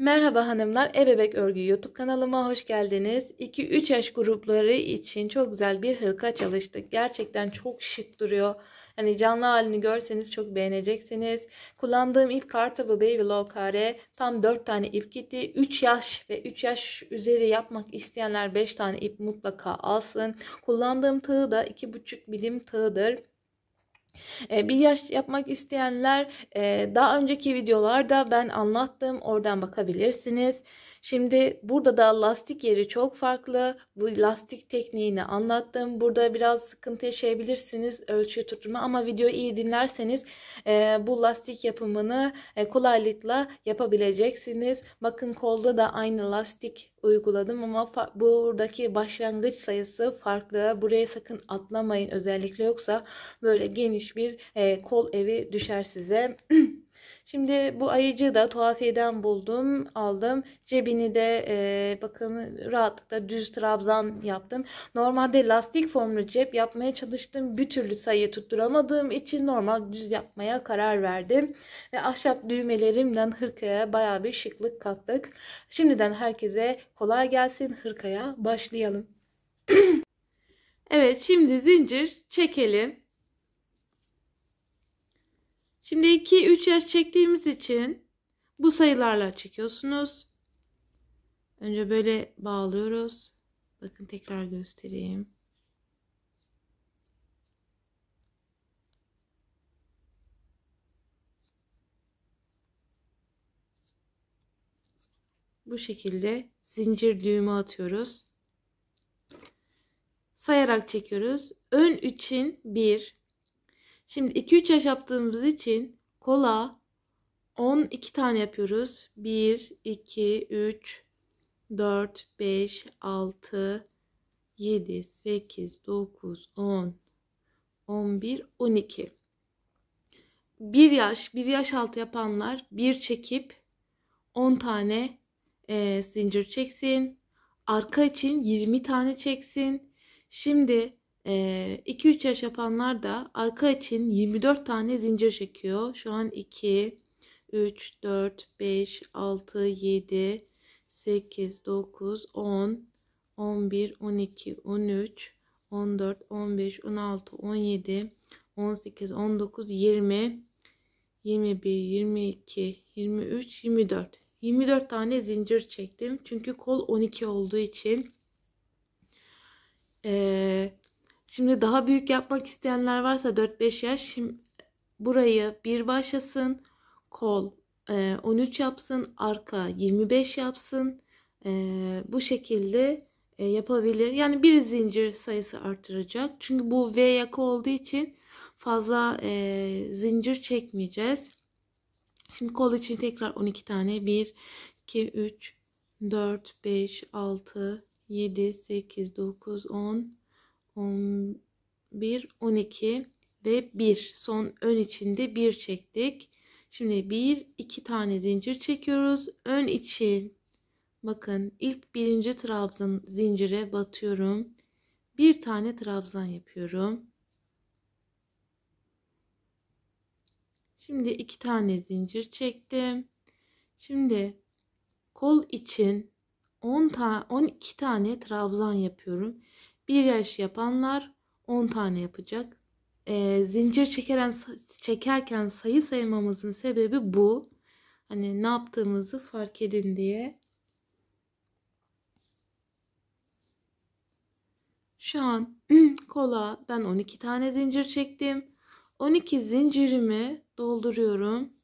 Merhaba hanımlar, Ebebek Örgü YouTube kanalıma hoş geldiniz. 2-3 yaş grupları için çok güzel bir hırka çalıştık. Gerçekten çok şık duruyor. Hani canlı halini görseniz çok beğeneceksiniz. Kullandığım ip Kartobu Baby Low Care. Tam 4 tane ip gitti. 3 yaş ve 3 yaş üzeri yapmak isteyenler 5 tane ip mutlaka alsın. Kullandığım tığ da 2,5 milim tığdır. Ee, bir yaş yapmak isteyenler e, daha önceki videolarda ben anlattım oradan bakabilirsiniz. Şimdi burada da lastik yeri çok farklı. Bu lastik tekniğini anlattım. Burada biraz sıkıntı yaşayabilirsiniz ölçü tutma ama videoyu iyi dinlerseniz e, bu lastik yapımını e, kolaylıkla yapabileceksiniz. Bakın kolda da aynı lastik uyguladım ama buradaki başlangıç sayısı farklı. Buraya sakın atlamayın özellikle yoksa böyle geniş bir e, kol evi düşer size. Şimdi bu ayıcı da tuhafiyeden buldum, aldım. Cebini de e, bakın rahatlıkla düz trabzan yaptım. Normalde lastik formlu cep yapmaya çalıştım. Bir türlü sayı tutturamadığım için normal düz yapmaya karar verdim. Ve ahşap düğmelerimden hırkaya baya bir şıklık kattık. Şimdiden herkese kolay gelsin hırkaya başlayalım. evet şimdi zincir çekelim. Şimdi 2-3 yaş çektiğimiz için bu sayılarla çekiyorsunuz. Önce böyle bağlıyoruz. Bakın tekrar göstereyim. Bu şekilde zincir düğümü atıyoruz. Sayarak çekiyoruz. Ön için 1, Şimdi 2-3 yaş yaptığımız için kola 12 tane yapıyoruz. 1, 2, 3, 4, 5, 6, 7, 8, 9, 10, 11, 12. 1 yaş, 1 yaş altı yapanlar 1 çekip 10 tane e, zincir çeksin. Arka için 20 tane çeksin. Şimdi 2-3 yaş yapanlar da arka için 24 tane zincir çekiyor. Şu an 2, 3, 4, 5, 6, 7, 8, 9, 10, 11, 12, 13, 14, 15, 16, 17, 18, 19, 20, 21, 22, 23, 24. 24 tane zincir çektim. Çünkü kol 12 olduğu için. Ee, Şimdi daha büyük yapmak isteyenler varsa 4-5 yaş burayı bir başlasın. Kol 13 e, yapsın. Arka 25 yapsın. E, bu şekilde e, yapabilir. Yani bir zincir sayısı artıracak. Çünkü bu V yaka olduğu için fazla zincir çekmeyeceğiz. Şimdi kol için tekrar 12 tane 1 2 3 4 5 6 7 8 9 10 11, 12 ve 1. Son ön içinde 1 çektik. Şimdi 1, 2 tane zincir çekiyoruz. Ön için bakın ilk birinci trabzan zincire batıyorum. Bir tane trabzan yapıyorum. Şimdi iki tane zincir çektim. Şimdi kol için 10 ta 12 tane trabzan yapıyorum. Bir yaş yapanlar 10 tane yapacak. E, zincir çekeren, çekerken sayı saymamızın sebebi bu. Hani ne yaptığımızı fark edin diye. Şu an kola ben 12 tane zincir çektim. 12 zincirimi dolduruyorum.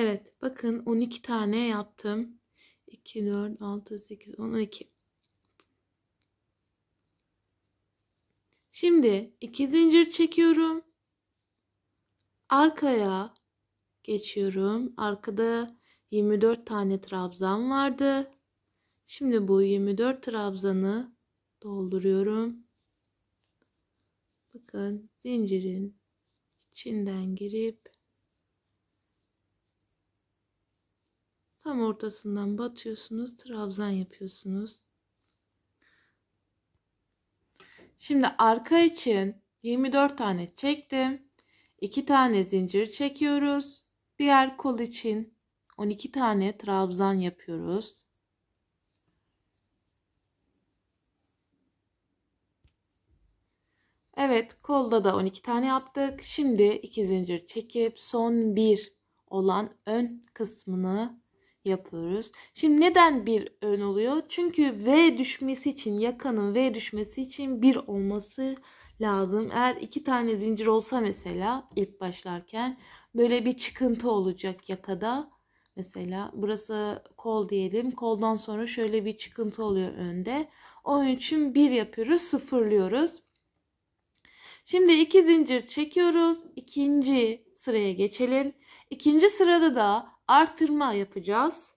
Evet bakın 12 tane yaptım. 2, 4, 6, 8, 10, 12. Şimdi 2 zincir çekiyorum. Arkaya geçiyorum. Arkada 24 tane trabzan vardı. Şimdi bu 24 trabzanı dolduruyorum. Bakın zincirin içinden girip Tam ortasından batıyorsunuz. Trabzan yapıyorsunuz. Şimdi arka için 24 tane çektim. 2 tane zincir çekiyoruz. Diğer kol için 12 tane trabzan yapıyoruz. Evet kolda da 12 tane yaptık. Şimdi 2 zincir çekip son 1 olan ön kısmını yapıyoruz. Şimdi neden bir ön oluyor? Çünkü V düşmesi için yakanın V düşmesi için bir olması lazım. Eğer iki tane zincir olsa mesela ilk başlarken böyle bir çıkıntı olacak yakada. Mesela burası kol diyelim. Koldan sonra şöyle bir çıkıntı oluyor önde. Onun için bir yapıyoruz sıfırlıyoruz. Şimdi iki zincir çekiyoruz. İkinci sıraya geçelim. İkinci sırada da artırma yapacağız.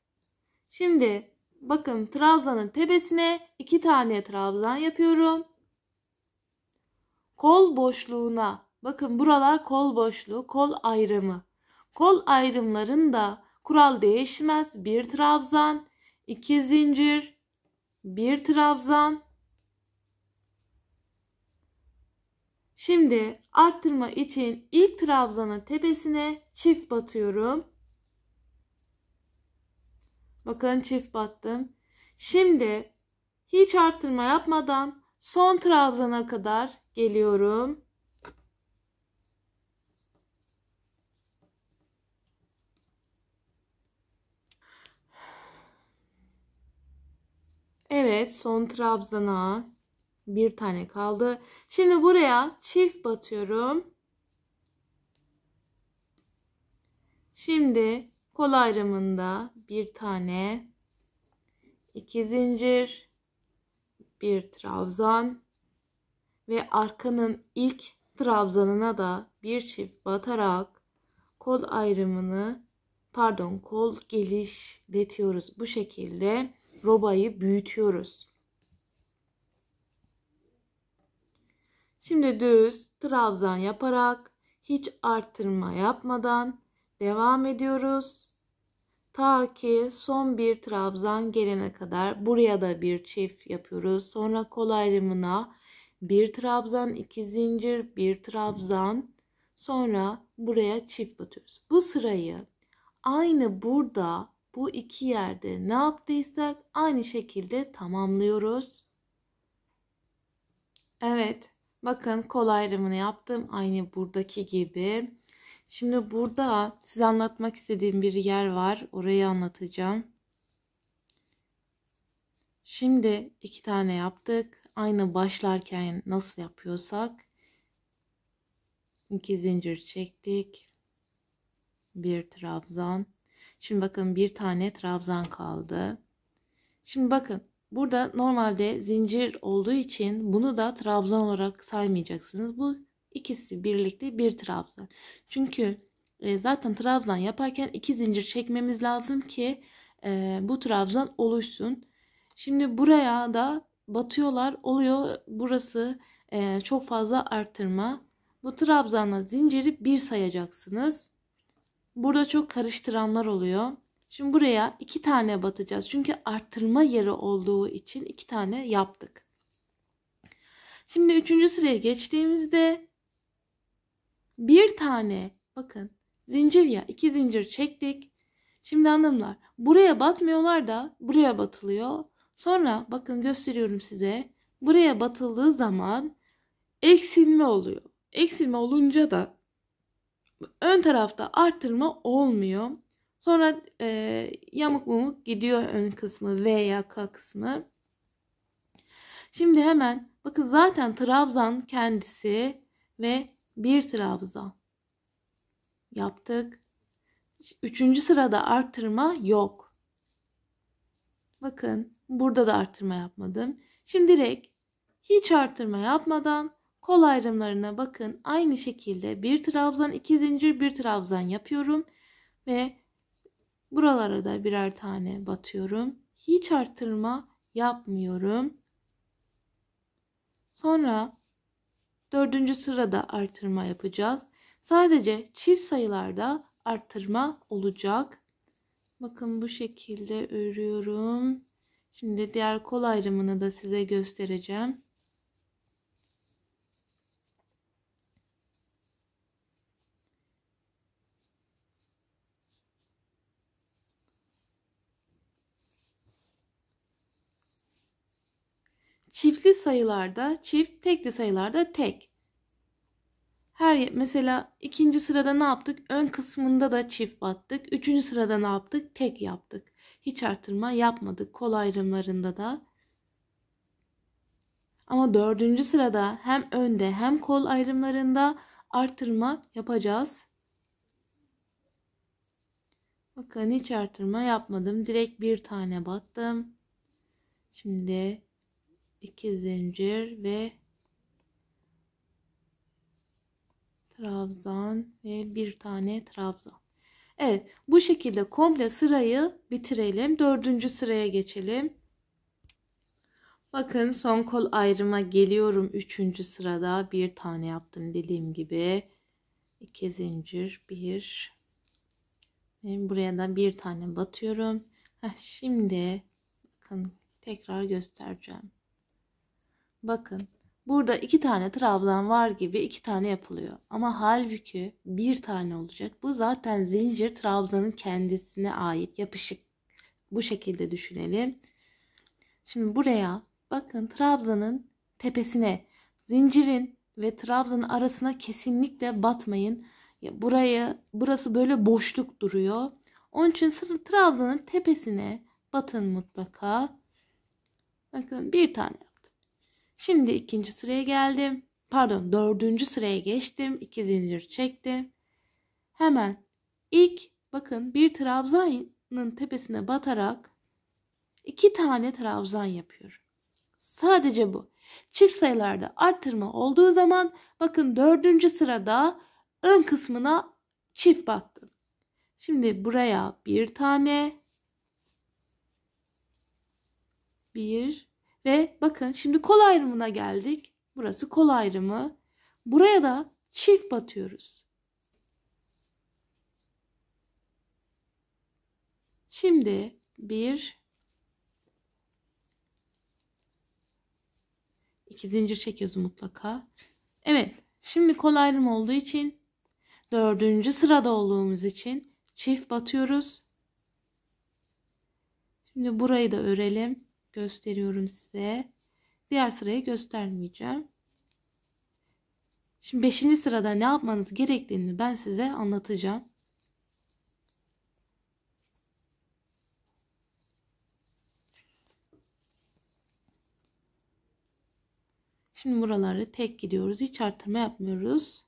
Şimdi bakın trabzanın tepesine iki tane trabzan yapıyorum. Kol boşluğuna bakın buralar kol boşluğu, kol ayrımı. Kol ayrımlarında kural değişmez. Bir trabzan, iki zincir, bir trabzan. Şimdi arttırma için ilk trabzanın tepesine çift batıyorum. Bakın çift battım. Şimdi hiç arttırma yapmadan son trabzana kadar geliyorum. Evet son trabzana bir tane kaldı. Şimdi buraya çift batıyorum. Şimdi kol ayrımında bir tane, iki zincir, bir trabzan ve arkanın ilk trabzanına da bir çift batarak kol ayrımını pardon kol gelişletiyoruz. Bu şekilde robayı büyütüyoruz. Şimdi düz trabzan yaparak hiç artırma yapmadan devam ediyoruz. Ta ki son bir trabzan gelene kadar buraya da bir çift yapıyoruz. Sonra kol ayrımına bir trabzan, iki zincir, bir trabzan. Sonra buraya çift batıyoruz. Bu sırayı aynı burada bu iki yerde ne yaptıysak aynı şekilde tamamlıyoruz. Evet, bakın kol ayrımını yaptım aynı buradaki gibi. Şimdi burada size anlatmak istediğim bir yer var. Orayı anlatacağım. Şimdi iki tane yaptık. Aynı başlarken nasıl yapıyorsak iki zincir çektik. Bir trabzan. Şimdi bakın bir tane trabzan kaldı. Şimdi bakın burada normalde zincir olduğu için bunu da trabzan olarak saymayacaksınız. Bu İkisi birlikte bir trabzan. Çünkü e, zaten trabzan yaparken iki zincir çekmemiz lazım ki e, bu trabzan oluşsun. Şimdi buraya da batıyorlar oluyor. Burası e, çok fazla arttırma. Bu trabzanla zinciri bir sayacaksınız. Burada çok karıştıranlar oluyor. Şimdi buraya iki tane batacağız. Çünkü arttırma yeri olduğu için iki tane yaptık. Şimdi üçüncü sıraya geçtiğimizde bir tane bakın zincir ya iki zincir çektik. Şimdi hanımlar buraya batmıyorlar da buraya batılıyor. Sonra bakın gösteriyorum size. Buraya batıldığı zaman eksilme oluyor. Eksilme olunca da ön tarafta artırma olmuyor. Sonra e, yamuk mumuk gidiyor ön kısmı veya K kısmı. Şimdi hemen bakın zaten Trabzan kendisi ve bir trabzan yaptık. Üçüncü sırada arttırma yok. Bakın burada da arttırma yapmadım. Şimdi direkt hiç arttırma yapmadan kol ayrımlarına bakın. Aynı şekilde bir trabzan iki zincir bir trabzan yapıyorum. Ve buralara da birer tane batıyorum. Hiç arttırma yapmıyorum. Sonra Dördüncü sırada artırma yapacağız. Sadece çift sayılarda artırma olacak. Bakın bu şekilde örüyorum. Şimdi diğer kol ayrımını da size göstereceğim. sayılarda çift, tekli sayılarda tek. Her mesela ikinci sırada ne yaptık? Ön kısmında da çift battık. Üçüncü sırada ne yaptık? Tek yaptık. Hiç artırma yapmadık. Kol ayrımlarında da. Ama dördüncü sırada hem önde hem kol ayrımlarında artırma yapacağız. Bakın hiç artırma yapmadım. Direkt bir tane battım. Şimdi 2 zincir ve trabzan ve bir tane trabzan. Evet bu şekilde komple sırayı bitirelim. Dördüncü sıraya geçelim. Bakın son kol ayrıma geliyorum. Üçüncü sırada bir tane yaptım dediğim gibi. iki zincir bir. Buraya da bir tane batıyorum. Heh, şimdi bakın tekrar göstereceğim. Bakın burada iki tane trabzan var gibi iki tane yapılıyor. Ama halbuki bir tane olacak. Bu zaten zincir trabzanın kendisine ait yapışık. Bu şekilde düşünelim. Şimdi buraya bakın trabzanın tepesine zincirin ve trabzanın arasına kesinlikle batmayın. Ya burayı burası böyle boşluk duruyor. Onun için sırf trabzanın tepesine batın mutlaka. Bakın bir tane Şimdi ikinci sıraya geldim. Pardon dördüncü sıraya geçtim. İki zincir çektim. Hemen ilk bakın bir trabzanın tepesine batarak iki tane trabzan yapıyorum. Sadece bu. Çift sayılarda arttırma olduğu zaman bakın dördüncü sırada ön kısmına çift battım. Şimdi buraya bir tane bir ve bakın şimdi kol ayrımına geldik. Burası kol ayrımı. Buraya da çift batıyoruz. Şimdi bir iki zincir çekiyoruz mutlaka. Evet. Şimdi kol ayrımı olduğu için dördüncü sırada olduğumuz için çift batıyoruz. Şimdi burayı da örelim gösteriyorum size. Diğer sırayı göstermeyeceğim. Şimdi 5. sırada ne yapmanız gerektiğini ben size anlatacağım. Şimdi buraları tek gidiyoruz. Hiç artırma yapmıyoruz.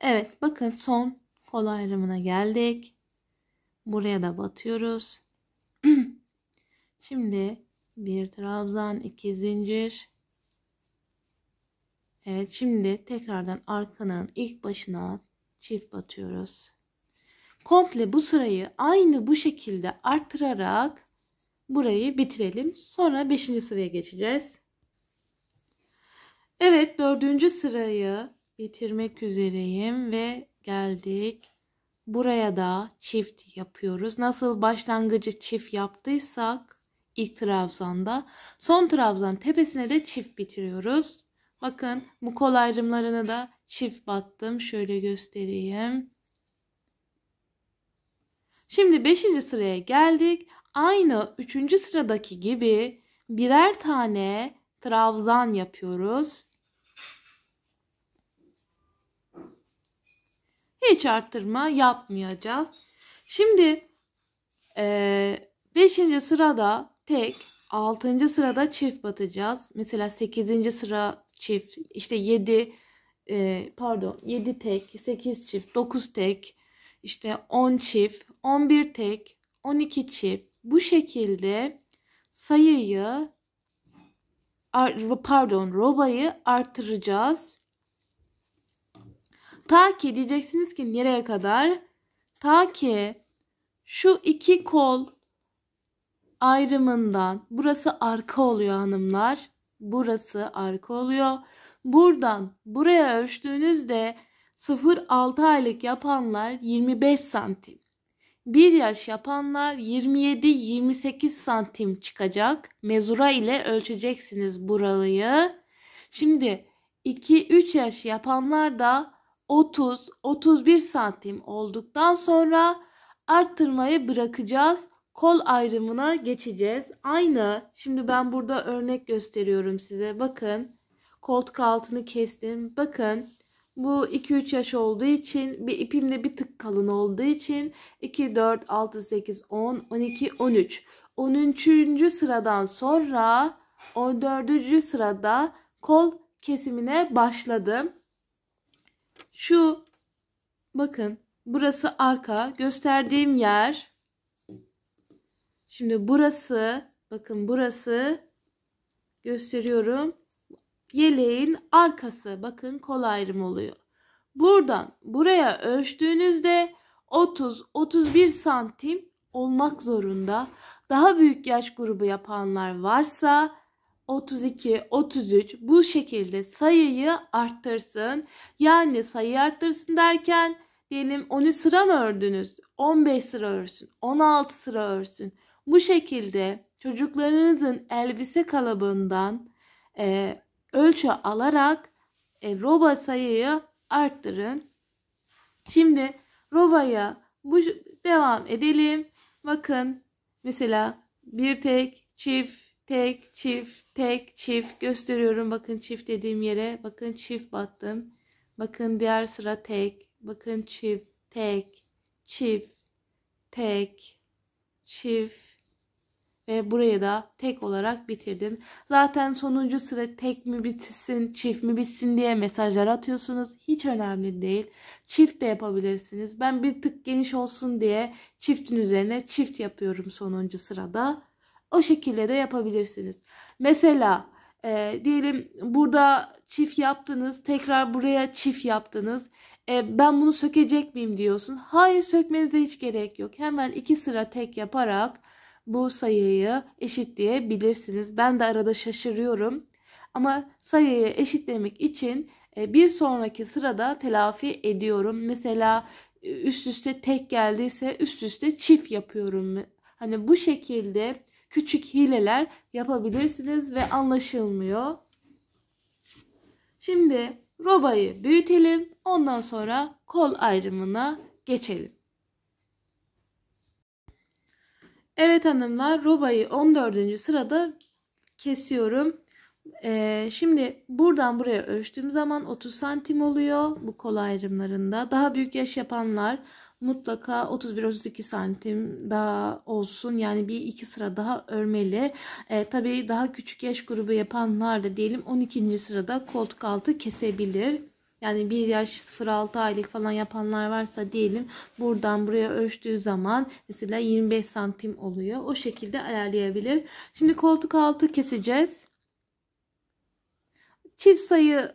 Evet bakın son kol ayrımına geldik. Buraya da batıyoruz. Şimdi bir trabzan, iki zincir. Evet şimdi tekrardan arkanın ilk başına çift batıyoruz. Komple bu sırayı aynı bu şekilde arttırarak burayı bitirelim. Sonra 5. sıraya geçeceğiz. Evet 4. sırayı bitirmek üzereyim ve geldik. Buraya da çift yapıyoruz. Nasıl başlangıcı çift yaptıysak ilk trabzanda son trabzan tepesine de çift bitiriyoruz. Bakın bu kol ayrımlarını da çift battım. Şöyle göstereyim. Şimdi 5. sıraya geldik. Aynı 3. sıradaki gibi birer tane trabzan yapıyoruz Hiç arttırma yapmayacağız. Şimdi 5. E, sırada tek, 6. sırada çift batacağız. Mesela 8. sıra çift, işte 7 e, pardon 7 tek, 8 çift, 9 tek, işte 10 çift, 11 tek, 12 çift. Bu şekilde sayıyı pardon robayı artıracağız. Ta ki diyeceksiniz ki nereye kadar? Ta ki şu iki kol ayrımından burası arka oluyor hanımlar. Burası arka oluyor. Buradan buraya ölçtüğünüzde 0-6 aylık yapanlar 25 santim. 1 yaş yapanlar 27-28 santim çıkacak. Mezura ile ölçeceksiniz buralıyı. Şimdi 2-3 yaş yapanlar da 30-31 santim olduktan sonra arttırmayı bırakacağız. Kol ayrımına geçeceğiz. Aynı şimdi ben burada örnek gösteriyorum size. Bakın koltuk altını kestim. Bakın bu 2-3 yaş olduğu için bir ipimde bir tık kalın olduğu için 2, 4, 6, 8, 10, 12, 13. 13. sıradan sonra 14. sırada kol kesimine başladım. Şu bakın burası arka gösterdiğim yer. Şimdi burası bakın burası gösteriyorum. Yeleğin arkası bakın kol ayrımı oluyor. Buradan buraya ölçtüğünüzde 30-31 santim olmak zorunda. Daha büyük yaş grubu yapanlar varsa 32, 33 bu şekilde sayıyı arttırsın. Yani sayı arttırsın derken diyelim 13 sıra mı ördünüz? 15 sıra örsün, 16 sıra örsün. Bu şekilde çocuklarınızın elbise kalıbından e, ölçü alarak e, roba sayıyı arttırın. Şimdi robaya bu devam edelim. Bakın mesela bir tek, çift, Tek çift tek çift gösteriyorum. Bakın çift dediğim yere. Bakın çift battım. Bakın diğer sıra tek. Bakın çift tek çift tek çift ve buraya da tek olarak bitirdim. Zaten sonuncu sıra tek mi bitsin, çift mi bitsin diye mesajlar atıyorsunuz. Hiç önemli değil. Çift de yapabilirsiniz. Ben bir tık geniş olsun diye çiftin üzerine çift yapıyorum sonuncu sırada. O şekilde de yapabilirsiniz. Mesela e, diyelim burada çift yaptınız. Tekrar buraya çift yaptınız. E, ben bunu sökecek miyim diyorsun. Hayır sökmenize hiç gerek yok. Hemen iki sıra tek yaparak bu sayıyı eşitleyebilirsiniz. Ben de arada şaşırıyorum. Ama sayıyı eşitlemek için e, bir sonraki sırada telafi ediyorum. Mesela e, üst üste tek geldiyse üst üste çift yapıyorum. Hani bu şekilde küçük hileler yapabilirsiniz ve anlaşılmıyor. Şimdi robayı büyütelim. Ondan sonra kol ayrımına geçelim. Evet hanımlar robayı 14. sırada kesiyorum. Ee, şimdi buradan buraya ölçtüğüm zaman 30 santim oluyor bu kol ayrımlarında. Daha büyük yaş yapanlar mutlaka 31-32 santim daha olsun. Yani bir iki sıra daha örmeli. E, tabii daha küçük yaş grubu yapanlar da diyelim 12. sırada koltuk altı kesebilir. Yani 1 yaş 0-6 aylık falan yapanlar varsa diyelim buradan buraya ölçtüğü zaman mesela 25 santim oluyor. O şekilde ayarlayabilir. Şimdi koltuk altı keseceğiz. Çift sayı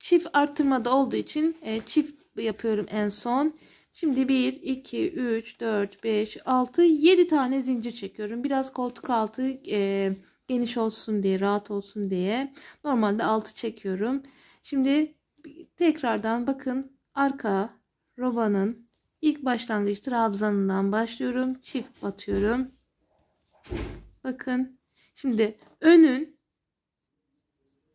çift artırmada olduğu için e, çift yapıyorum en son. Şimdi 1, 2, 3, 4, 5, 6, 7 tane zincir çekiyorum. Biraz koltuk altı e, geniş olsun diye, rahat olsun diye. Normalde 6 çekiyorum. Şimdi tekrardan bakın arka robanın ilk başlangıç trabzanından başlıyorum. Çift batıyorum. Bakın şimdi önün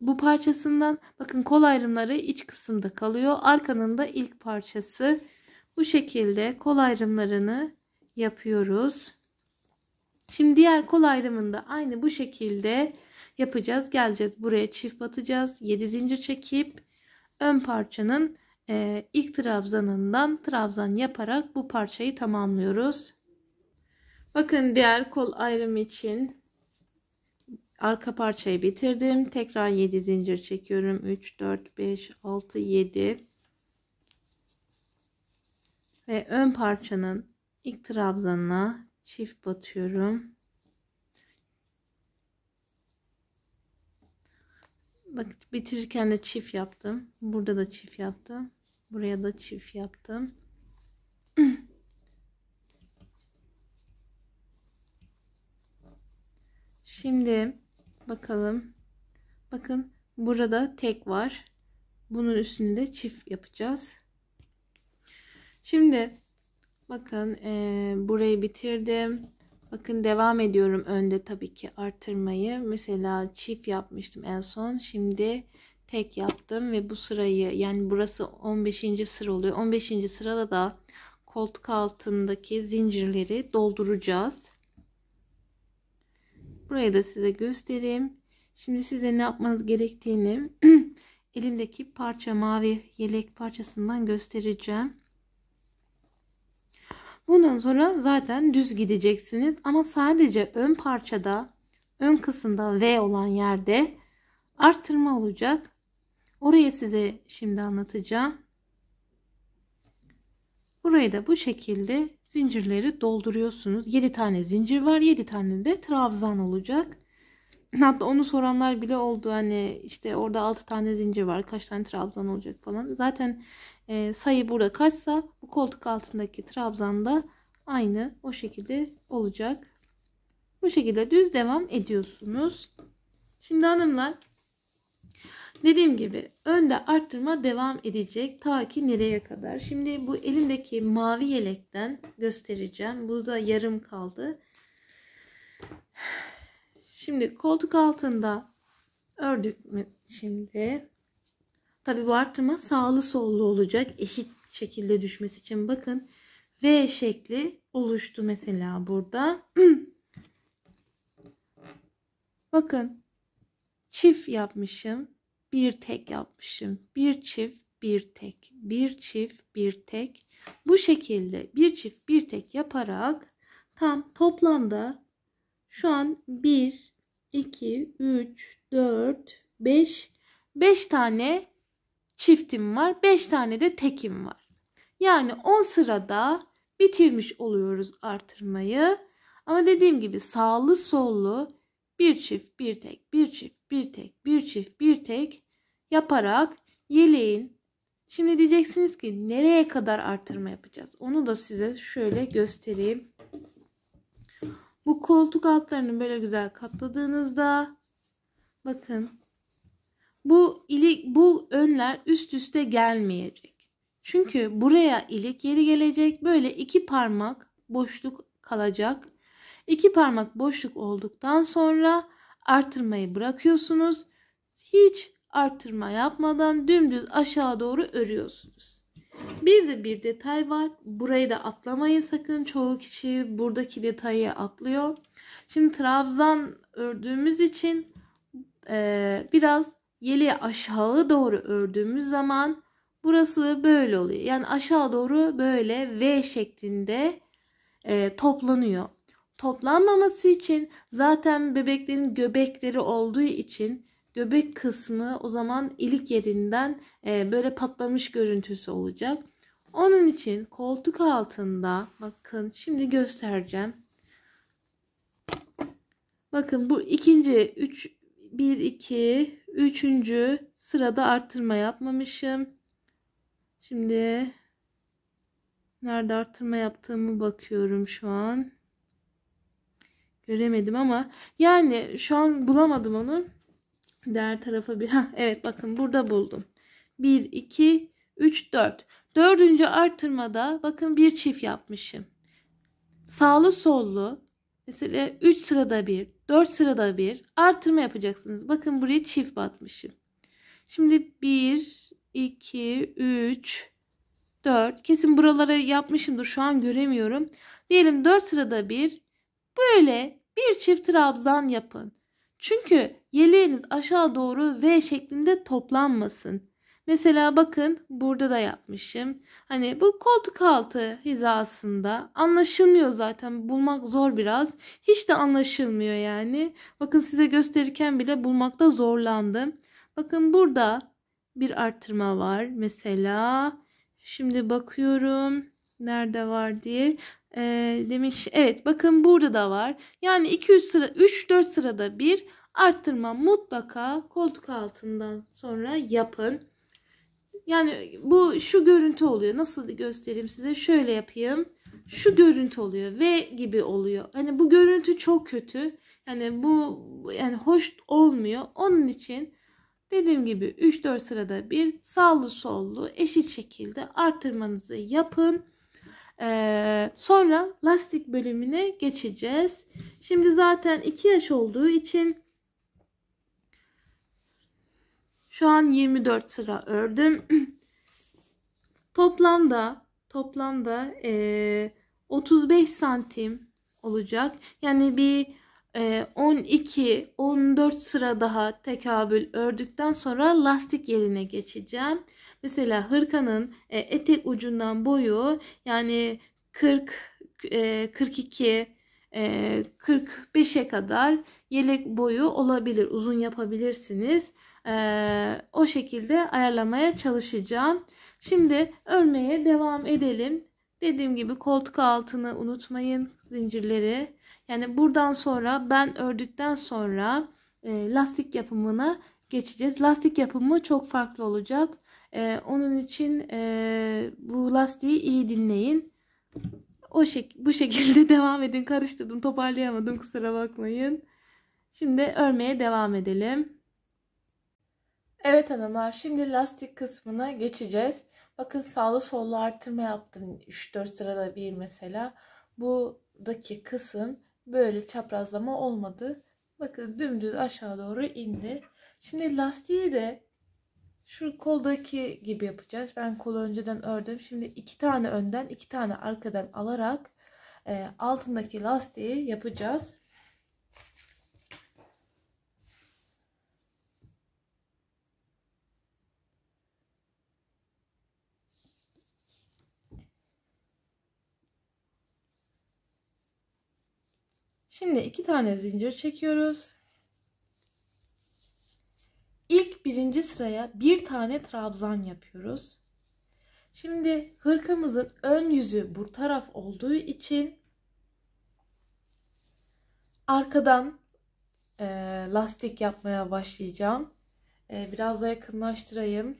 bu parçasından bakın kol ayrımları iç kısımda kalıyor. Arkanın da ilk parçası bu şekilde kol ayrımlarını yapıyoruz. Şimdi diğer kol ayrımında aynı bu şekilde yapacağız. Geleceğiz buraya çift batacağız. 7 zincir çekip ön parçanın e, ilk trabzanından trabzan yaparak bu parçayı tamamlıyoruz. Bakın diğer kol ayrımı için arka parçayı bitirdim. Tekrar 7 zincir çekiyorum. 3 4 5 6 7 ve ön parçanın ilk trabzanına çift batıyorum. Bak bitirirken de çift yaptım. Burada da çift yaptım. Buraya da çift yaptım. Şimdi bakalım. Bakın burada tek var. Bunun üstünde çift yapacağız. Şimdi bakın e, burayı bitirdim. Bakın devam ediyorum önde tabii ki artırmayı. Mesela çift yapmıştım en son. Şimdi tek yaptım ve bu sırayı yani burası 15. sıra oluyor. 15. sırada da koltuk altındaki zincirleri dolduracağız. Burayı da size göstereyim. Şimdi size ne yapmanız gerektiğini elimdeki parça mavi yelek parçasından göstereceğim. Bundan sonra zaten düz gideceksiniz ama sadece ön parçada ön kısımda V olan yerde arttırma olacak. Orayı size şimdi anlatacağım. Burayı da bu şekilde zincirleri dolduruyorsunuz. 7 tane zincir var. 7 tane de trabzan olacak. Hatta onu soranlar bile oldu. Hani işte orada 6 tane zincir var. Kaç tane trabzan olacak falan. Zaten ee, sayı burada kaçsa bu koltuk altındaki trabzan da aynı o şekilde olacak. Bu şekilde düz devam ediyorsunuz. Şimdi hanımlar dediğim gibi önde arttırma devam edecek ta ki nereye kadar. Şimdi bu elimdeki mavi yelekten göstereceğim. Burada yarım kaldı. Şimdi koltuk altında ördük mü şimdi Tabi bu artırma sağlı sollu olacak. Eşit şekilde düşmesi için bakın. V şekli oluştu mesela burada. bakın. Çift yapmışım. Bir tek yapmışım. Bir çift bir tek. Bir çift bir tek. Bu şekilde bir çift bir tek yaparak tam toplamda şu an 1, 2, 3, 4, 5, 5 tane çiftim var. 5 tane de tekim var. Yani 10 sırada bitirmiş oluyoruz artırmayı. Ama dediğim gibi sağlı sollu bir çift bir tek bir çift bir tek bir çift bir tek yaparak yeleğin Şimdi diyeceksiniz ki nereye kadar artırma yapacağız? Onu da size şöyle göstereyim. Bu koltuk altlarını böyle güzel katladığınızda bakın bu ilik bu önler üst üste gelmeyecek. Çünkü buraya ilik yeri gelecek. Böyle iki parmak boşluk kalacak. İki parmak boşluk olduktan sonra artırmayı bırakıyorsunuz. Hiç artırma yapmadan dümdüz aşağı doğru örüyorsunuz. Bir de bir detay var. Burayı da atlamayın sakın. Çoğu kişi buradaki detayı atlıyor. Şimdi trabzan ördüğümüz için e, biraz yeli aşağı doğru ördüğümüz zaman burası böyle oluyor. Yani aşağı doğru böyle V şeklinde e, toplanıyor. Toplanmaması için zaten bebeklerin göbekleri olduğu için göbek kısmı o zaman ilik yerinden e, böyle patlamış görüntüsü olacak. Onun için koltuk altında bakın şimdi göstereceğim. Bakın bu ikinci üç 1, 2, 3. sırada arttırma yapmamışım. Şimdi nerede arttırma yaptığımı bakıyorum şu an. Göremedim ama yani şu an bulamadım onu. Diğer tarafa bir... Ha evet bakın burada buldum. 1, 2, 3, 4. Dördüncü arttırmada bakın bir çift yapmışım. Sağlı sollu mesela 3 sırada bir, 4 sırada bir artırma yapacaksınız. Bakın buraya çift batmışım. Şimdi 1, 2, 3, 4. Kesin buralara yapmışımdır. Şu an göremiyorum. Diyelim 4 sırada bir. Böyle bir çift trabzan yapın. Çünkü yeleğiniz aşağı doğru V şeklinde toplanmasın. Mesela bakın burada da yapmışım. Hani bu koltuk altı hizasında anlaşılmıyor zaten. Bulmak zor biraz. Hiç de anlaşılmıyor yani. Bakın size gösterirken bile bulmakta zorlandım. Bakın burada bir artırma var. Mesela şimdi bakıyorum nerede var diye. E, ee, demiş evet bakın burada da var. Yani 2-3 sıra 3-4 sırada bir arttırma mutlaka koltuk altından sonra yapın. Yani bu şu görüntü oluyor. Nasıl göstereyim size? Şöyle yapayım. Şu görüntü oluyor V gibi oluyor. Hani bu görüntü çok kötü. Yani bu yani hoş olmuyor. Onun için dediğim gibi 3-4 sırada bir sağlı sollu eşit şekilde artırmanızı yapın. Ee, sonra lastik bölümüne geçeceğiz. Şimdi zaten 2 yaş olduğu için Şu an 24 sıra ördüm. toplamda toplamda e, 35 santim olacak. Yani bir e, 12-14 sıra daha tekabül ördükten sonra lastik yerine geçeceğim. Mesela hırkanın e, etek ucundan boyu yani 40 e, 42 45'e kadar yelek boyu olabilir. Uzun yapabilirsiniz. Ee, o şekilde ayarlamaya çalışacağım. Şimdi örmeye devam edelim. Dediğim gibi koltuk altını unutmayın zincirleri. Yani buradan sonra ben ördükten sonra e, lastik yapımına geçeceğiz. Lastik yapımı çok farklı olacak. E, onun için e, bu lastiği iyi dinleyin. O şek bu şekilde devam edin. Karıştırdım, toparlayamadım. Kusura bakmayın. Şimdi örmeye devam edelim. Evet hanımlar şimdi lastik kısmına geçeceğiz. Bakın sağlı sollu artırma yaptım 3-4 sırada bir mesela. Buradaki kısım böyle çaprazlama olmadı. Bakın dümdüz aşağı doğru indi. Şimdi lastiği de şu koldaki gibi yapacağız. Ben kolu önceden ördüm. Şimdi iki tane önden iki tane arkadan alarak e, altındaki lastiği yapacağız. Şimdi iki tane zincir çekiyoruz. İlk birinci sıraya bir tane trabzan yapıyoruz. Şimdi hırkamızın ön yüzü bu taraf olduğu için arkadan e, lastik yapmaya başlayacağım. E, biraz da yakınlaştırayım.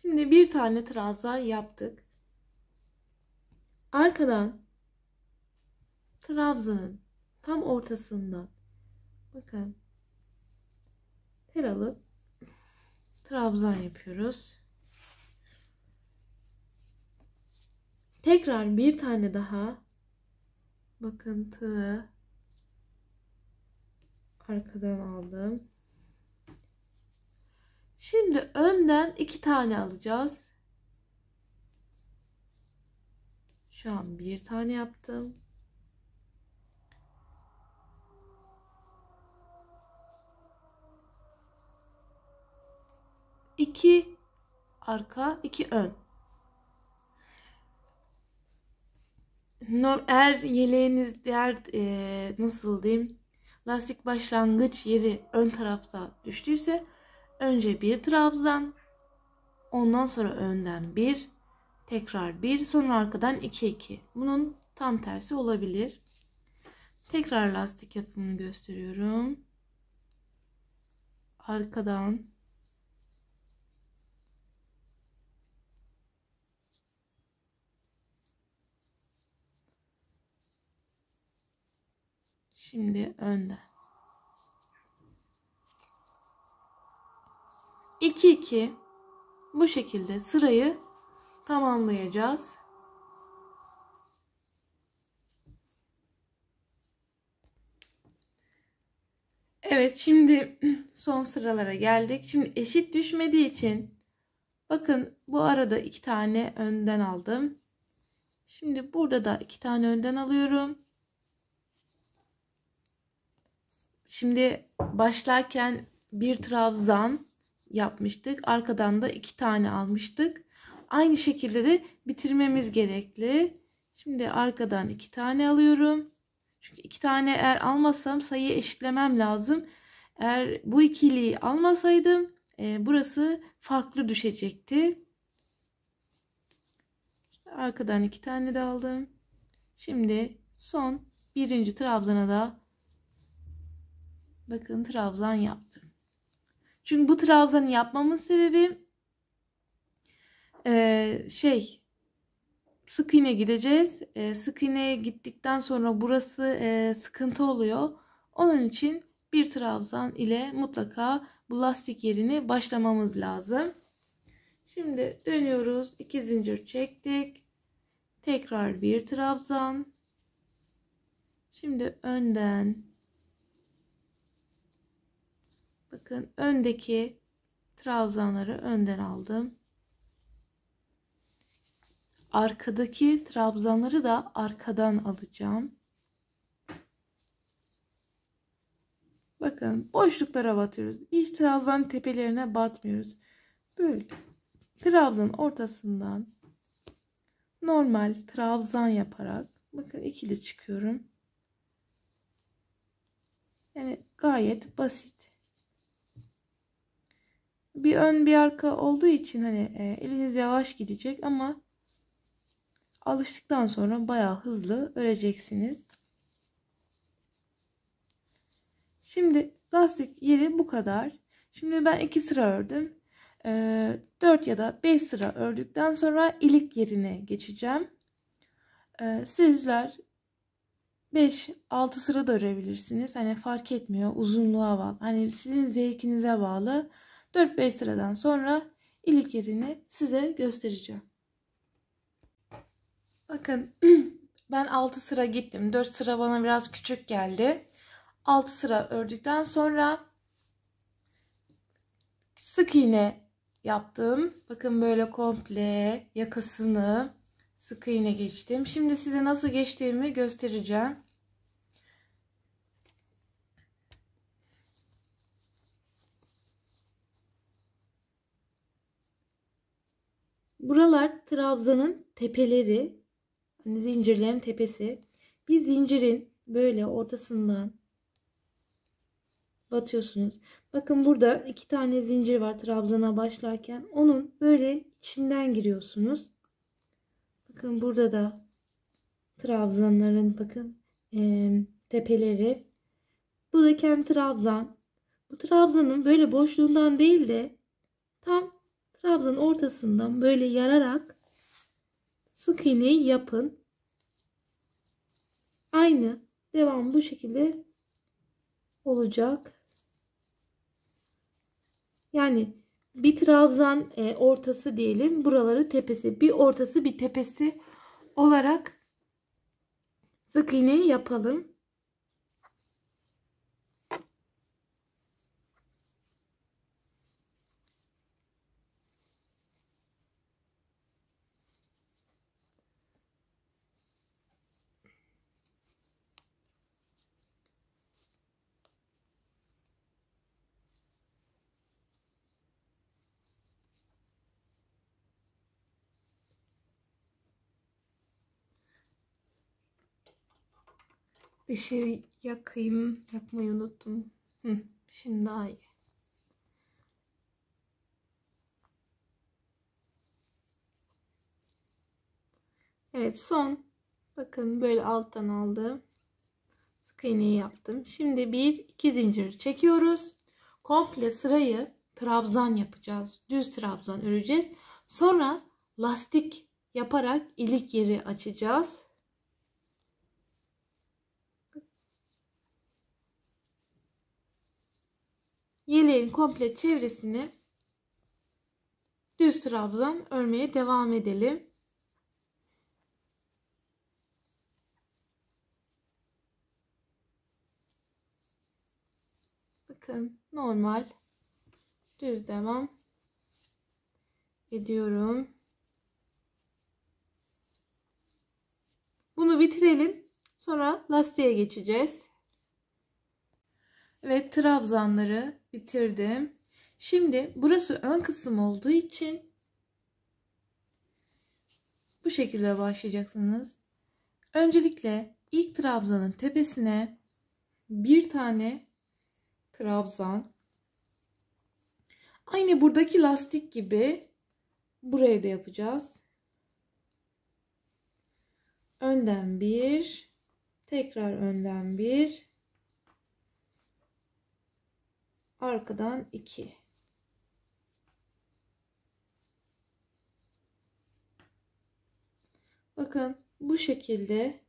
Şimdi bir tane trabzan yaptık. Arkadan trabzanın tam ortasından bakın tel alıp trabzan yapıyoruz. Tekrar bir tane daha bakın tığı arkadan aldım. Şimdi önden iki tane alacağız. Şu an bir tane yaptım. İki arka, iki ön. Eğer yeleğiniz diğer e, nasıl diyeyim lastik başlangıç yeri ön tarafta düştüyse önce bir trabzan ondan sonra önden bir Tekrar 1 sonra arkadan 2 2. Bunun tam tersi olabilir. Tekrar lastik yapımını gösteriyorum. Arkadan Şimdi önde. 2 2 bu şekilde sırayı tamamlayacağız. Evet şimdi son sıralara geldik. Şimdi eşit düşmediği için bakın bu arada iki tane önden aldım. Şimdi burada da iki tane önden alıyorum. Şimdi başlarken bir trabzan yapmıştık. Arkadan da iki tane almıştık. Aynı şekilde de bitirmemiz gerekli. Şimdi arkadan iki tane alıyorum. Çünkü iki tane eğer almazsam sayıyı eşitlemem lazım. Eğer bu ikiliyi almasaydım e, burası farklı düşecekti. Arkadan iki tane de aldım. Şimdi son birinci trabzana da bakın trabzan yaptım. Çünkü bu trabzanı yapmamın sebebi e, şey sık iğne gideceğiz. E, sık iğneye gittikten sonra burası e, sıkıntı oluyor. Onun için bir trabzan ile mutlaka bu lastik yerini başlamamız lazım. Şimdi dönüyoruz. 2 zincir çektik. Tekrar bir trabzan. Şimdi önden bakın öndeki trabzanları önden aldım. Arkadaki trabzanları da arkadan alacağım. Bakın boşluklara batıyoruz. Hiç trabzan tepelerine batmıyoruz. Böyle trabzan ortasından normal trabzan yaparak bakın ikili çıkıyorum. Yani gayet basit. Bir ön bir arka olduğu için hani e, eliniz yavaş gidecek ama Alıştıktan sonra bayağı hızlı öreceksiniz. Şimdi lastik yeri bu kadar. Şimdi ben 2 sıra ördüm. 4 ee, ya da 5 sıra ördükten sonra ilik yerine geçeceğim. Ee, sizler 5-6 sıra da örebilirsiniz. Hani fark etmiyor uzunluğa bağlı. Hani sizin zevkinize bağlı. 4-5 sıradan sonra ilik yerini size göstereceğim. Bakın ben 6 sıra gittim. 4 sıra bana biraz küçük geldi. 6 sıra ördükten sonra sık iğne yaptım. Bakın böyle komple yakasını sık iğne geçtim. Şimdi size nasıl geçtiğimi göstereceğim. Buralar Trabzan'ın tepeleri zincirlerin tepesi. Bir zincirin böyle ortasından batıyorsunuz. Bakın burada iki tane zincir var trabzana başlarken. Onun böyle içinden giriyorsunuz. Bakın burada da trabzanların bakın e, tepeleri. Bu da kendi trabzan. Bu trabzanın böyle boşluğundan değil de tam trabzan ortasından böyle yararak sık iğneyi yapın. Aynı devam bu şekilde olacak. Yani bir trabzan e, ortası diyelim. Buraları tepesi. Bir ortası bir tepesi olarak sık iğneyi yapalım. Işığı şey yakayım. Yakmayı unuttum. Hı, şimdi daha iyi. Evet son. Bakın böyle alttan aldım. Sık iğneyi yaptım. Şimdi bir iki zincir çekiyoruz. Komple sırayı trabzan yapacağız. Düz trabzan öreceğiz. Sonra lastik yaparak ilik yeri açacağız. yeleğin komple çevresini düz trabzan örmeye devam edelim. Bakın normal düz devam ediyorum. Bunu bitirelim. Sonra lastiğe geçeceğiz ve trabzanları bitirdim. Şimdi burası ön kısım olduğu için bu şekilde başlayacaksınız. Öncelikle ilk trabzanın tepesine bir tane trabzan aynı buradaki lastik gibi buraya da yapacağız. Önden bir tekrar önden bir arkadan 2 bakın bu şekilde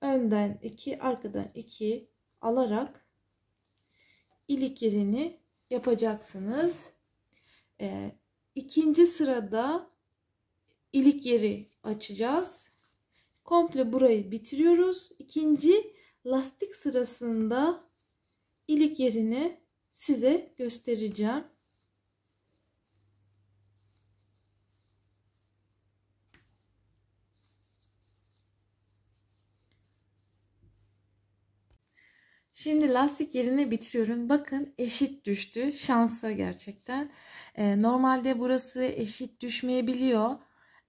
önden 2 arkadan 2 alarak ilik yerini yapacaksınız ee, ikinci sırada ilik yeri açacağız komple burayı bitiriyoruz ikinci lastik sırasında ilik yerini size göstereceğim. Şimdi lastik yerini bitiriyorum. Bakın eşit düştü. Şansa gerçekten. Ee, normalde burası eşit düşmeyebiliyor.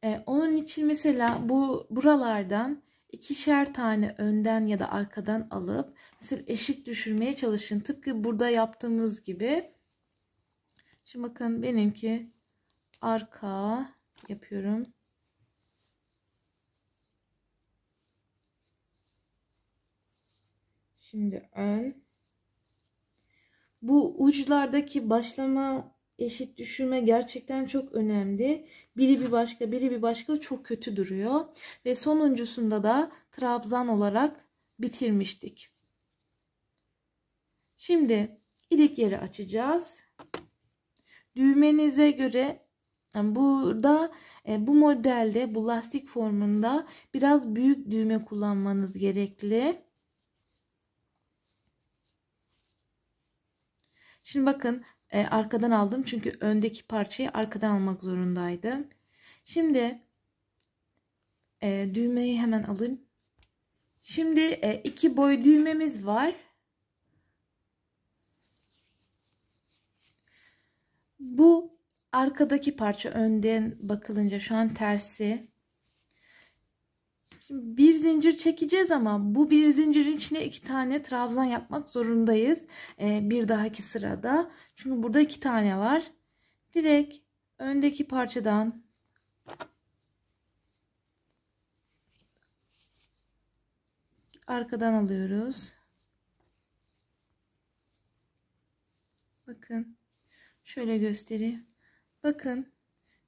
Ee, onun için mesela bu buralardan ikişer tane önden ya da arkadan alıp mesela eşit düşürmeye çalışın. Tıpkı burada yaptığımız gibi. Şimdi bakın benimki arka yapıyorum. Şimdi ön. Bu uçlardaki başlama eşit düşürme gerçekten çok önemli. Biri bir başka, biri bir başka çok kötü duruyor. Ve sonuncusunda da trabzan olarak bitirmiştik. Şimdi ilik yeri açacağız. Düğmenize göre yani burada e, bu modelde bu lastik formunda biraz büyük düğme kullanmanız gerekli. Şimdi bakın e, arkadan aldım. Çünkü öndeki parçayı arkadan almak zorundaydım. Şimdi e, düğmeyi hemen alayım. Şimdi e, iki boy düğmemiz var. Bu arkadaki parça önden bakılınca şu an tersi. Şimdi bir zincir çekeceğiz ama bu bir zincirin içine iki tane trabzan yapmak zorundayız. Ee, bir dahaki sırada. Çünkü burada iki tane var. Direkt öndeki parçadan arkadan alıyoruz. Bakın. Şöyle göstereyim. Bakın.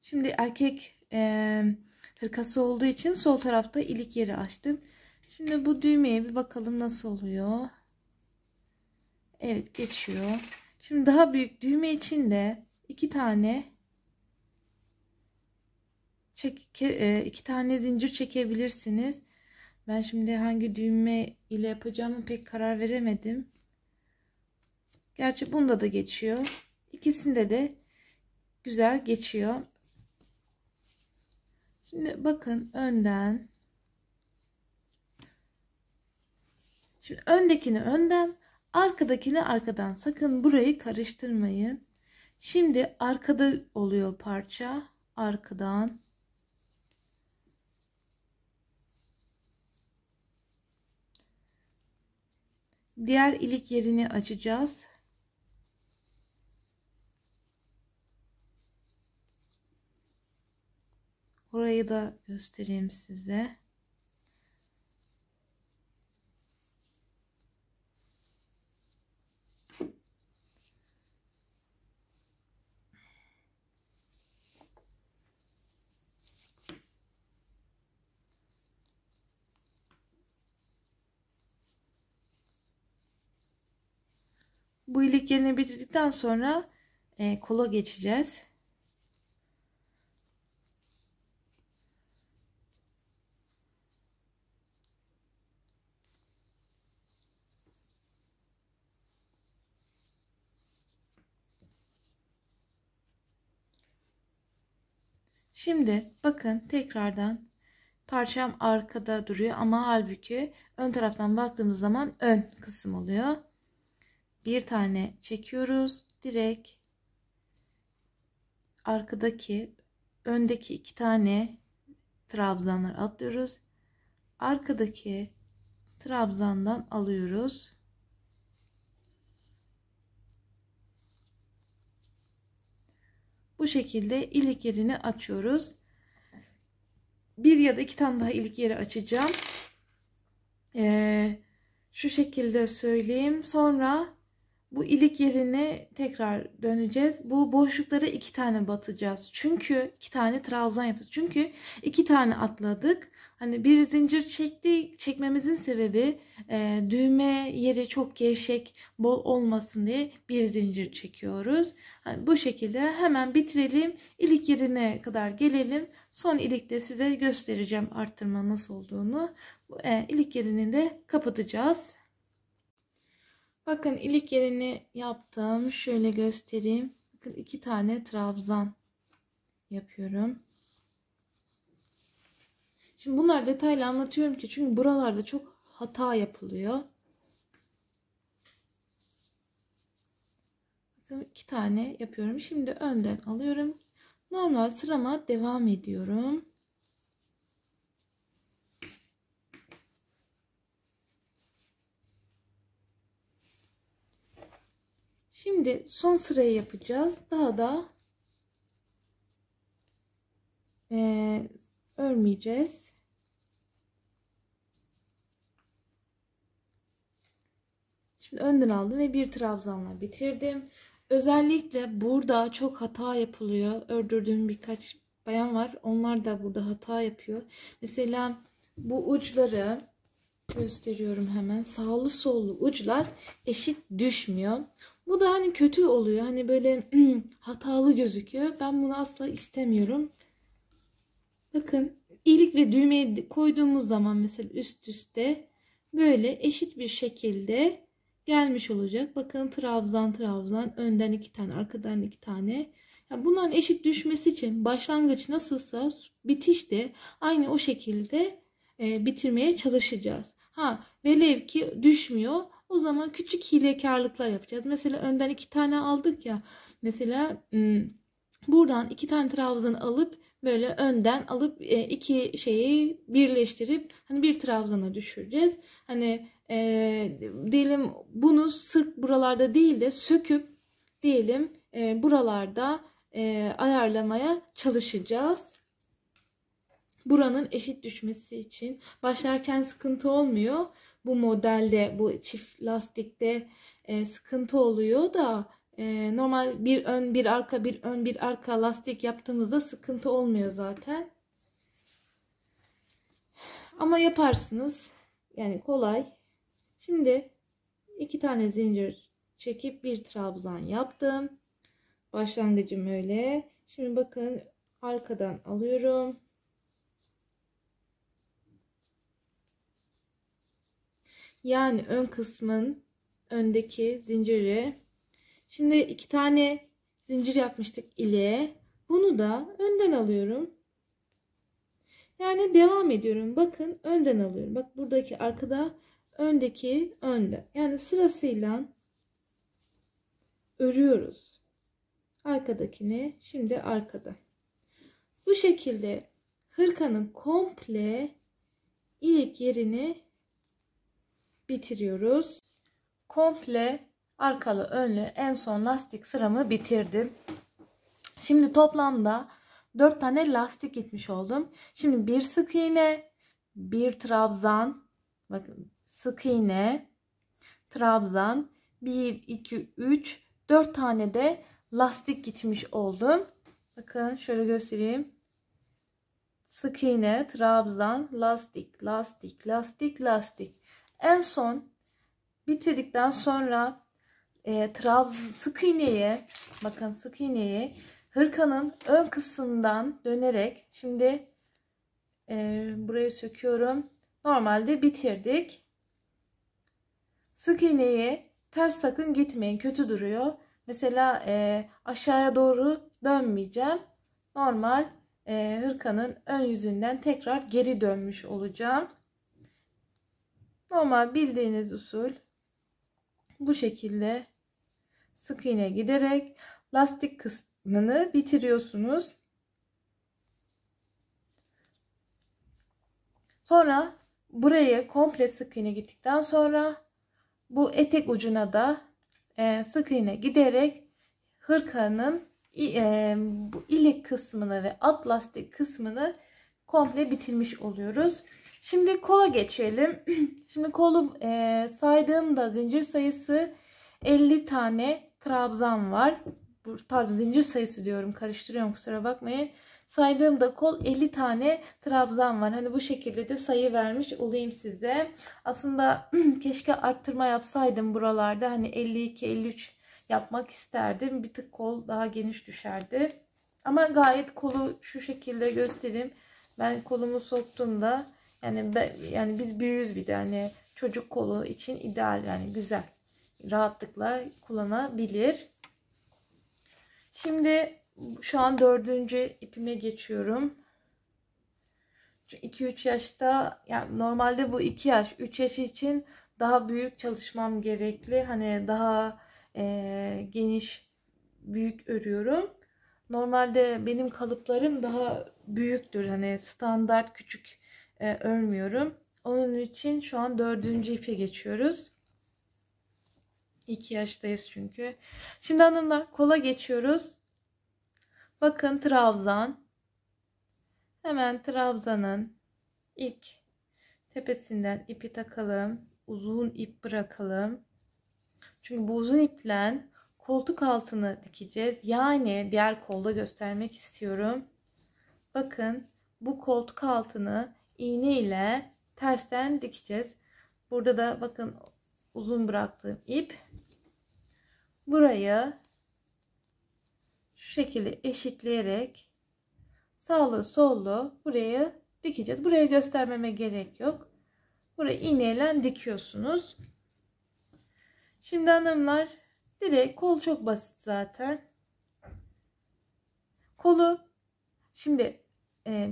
Şimdi erkek e, hırkası olduğu için sol tarafta ilik yeri açtım. Şimdi bu düğmeye bir bakalım nasıl oluyor. Evet geçiyor. Şimdi daha büyük düğme için de iki tane çek e, iki tane zincir çekebilirsiniz. Ben şimdi hangi düğme ile yapacağımı pek karar veremedim. Gerçi bunda da geçiyor. İkisinde de güzel geçiyor. Şimdi bakın önden. Şimdi öndekini önden, arkadakini arkadan. Sakın burayı karıştırmayın. Şimdi arkada oluyor parça. Arkadan. Diğer ilik yerini açacağız. Orayı da göstereyim size. Bu ilik yerini bitirdikten sonra e, kola geçeceğiz. Şimdi bakın tekrardan parçam arkada duruyor ama halbuki ön taraftan baktığımız zaman ön kısım oluyor. Bir tane çekiyoruz. Direkt arkadaki öndeki iki tane trabzanları atlıyoruz. Arkadaki trabzandan alıyoruz. Bu şekilde ilik yerini açıyoruz. Bir ya da iki tane daha ilik yeri açacağım. Ee, şu şekilde söyleyeyim. Sonra bu ilik yerini tekrar döneceğiz. Bu boşluklara iki tane batacağız. Çünkü iki tane trabzan yapacağız. Çünkü iki tane atladık. Hani bir zincir çekti, çekmemizin sebebi e, düğme yeri çok gevşek, bol olmasın diye bir zincir çekiyoruz. Hani bu şekilde hemen bitirelim. ilik yerine kadar gelelim. Son ilikte size göstereceğim arttırma nasıl olduğunu. E, ilik yerini de kapatacağız. Bakın ilik yerini yaptım. Şöyle göstereyim. Bakın iki tane trabzan yapıyorum. Şimdi bunlar detaylı anlatıyorum ki çünkü buralarda çok hata yapılıyor. Bakın iki tane yapıyorum. Şimdi önden alıyorum. Normal sırama devam ediyorum. Şimdi son sırayı yapacağız. Daha da e, örmeyeceğiz. Şimdi önden aldım ve bir trabzanla bitirdim. Özellikle burada çok hata yapılıyor. Ördürdüğüm birkaç bayan var. Onlar da burada hata yapıyor. Mesela bu uçları gösteriyorum hemen. Sağlı sollu uçlar eşit düşmüyor. Bu da hani kötü oluyor. Hani böyle hatalı gözüküyor. Ben bunu asla istemiyorum. Bakın ilik ve düğmeye koyduğumuz zaman mesela üst üste böyle eşit bir şekilde gelmiş olacak. Bakın trabzan trabzan önden iki tane arkadan iki tane. Yani bunların eşit düşmesi için başlangıç nasılsa bitiş de aynı o şekilde e, bitirmeye çalışacağız. Ha velev ki düşmüyor o zaman küçük hilekarlıklar yapacağız. Mesela önden iki tane aldık ya mesela buradan iki tane trabzan alıp böyle önden alıp e, iki şeyi birleştirip hani bir trabzana düşüreceğiz. Hani e, diyelim bunu sırf buralarda değil de söküp diyelim e, buralarda e, ayarlamaya çalışacağız. Buranın eşit düşmesi için başlarken sıkıntı olmuyor. Bu modelde bu çift lastikte e, sıkıntı oluyor da ee, normal bir ön bir arka bir ön bir arka lastik yaptığımızda sıkıntı olmuyor zaten. Ama yaparsınız. Yani kolay. Şimdi iki tane zincir çekip bir trabzan yaptım. Başlangıcım öyle. Şimdi bakın arkadan alıyorum. Yani ön kısmın öndeki zinciri Şimdi iki tane zincir yapmıştık ile. Bunu da önden alıyorum. Yani devam ediyorum. Bakın önden alıyorum. Bak buradaki arkada öndeki önde. Yani sırasıyla örüyoruz. Arkadakini şimdi arkada. Bu şekilde hırkanın komple ilik yerini bitiriyoruz. Komple arkalı önlü en son lastik sıramı bitirdim. Şimdi toplamda 4 tane lastik gitmiş oldum. Şimdi bir sık iğne, bir trabzan, bakın sık iğne, trabzan, 1, 2, 3, 4 tane de lastik gitmiş oldum. Bakın şöyle göstereyim. Sık iğne, trabzan, lastik, lastik, lastik, lastik. En son bitirdikten sonra e, trabz, sık iğneyi bakın sık iğneyi hırkanın ön kısmından dönerek şimdi e, burayı söküyorum. Normalde bitirdik. Sık iğneyi ters sakın gitmeyin. Kötü duruyor. Mesela e, aşağıya doğru dönmeyeceğim. Normal e, hırkanın ön yüzünden tekrar geri dönmüş olacağım. Normal bildiğiniz usul bu şekilde sık iğne giderek lastik kısmını bitiriyorsunuz. Sonra buraya komple sık iğne gittikten sonra bu etek ucuna da e, sık iğne giderek hırkanın e, bu ilik kısmını ve alt lastik kısmını komple bitirmiş oluyoruz. Şimdi kola geçelim. Şimdi kolu e, saydığımda zincir sayısı 50 tane trabzan var. Pardon zincir sayısı diyorum karıştırıyorum kusura bakmayın. Saydığımda kol 50 tane trabzan var. Hani bu şekilde de sayı vermiş olayım size. Aslında keşke arttırma yapsaydım buralarda. Hani 52 53 yapmak isterdim. Bir tık kol daha geniş düşerdi. Ama gayet kolu şu şekilde göstereyim. Ben kolumu soktuğumda yani be, yani biz büyüyüz bir de hani çocuk kolu için ideal yani güzel. Rahatlıkla kullanabilir. Şimdi şu an dördüncü ipime geçiyorum. 2-3 yaşta yani normalde bu 2 yaş 3 yaş için daha büyük çalışmam gerekli. Hani daha e, geniş büyük örüyorum. Normalde benim kalıplarım daha büyüktür. Hani standart küçük e, örmüyorum. Onun için şu an dördüncü ipe geçiyoruz. 2 yaştayız çünkü. Şimdi hanımlar kola geçiyoruz. Bakın trabzan. Hemen trabzanın ilk tepesinden ipi takalım. Uzun ip bırakalım. Çünkü bu uzun iple koltuk altını dikeceğiz. Yani diğer kolda göstermek istiyorum. Bakın bu koltuk altını iğne ile tersten dikeceğiz. Burada da bakın uzun bıraktığım ip. Burayı şu şekilde eşitleyerek sağlı sollu burayı dikeceğiz. Buraya göstermeme gerek yok. Burayı iğneyle dikiyorsunuz. Şimdi hanımlar direkt kol çok basit zaten. Kolu şimdi e,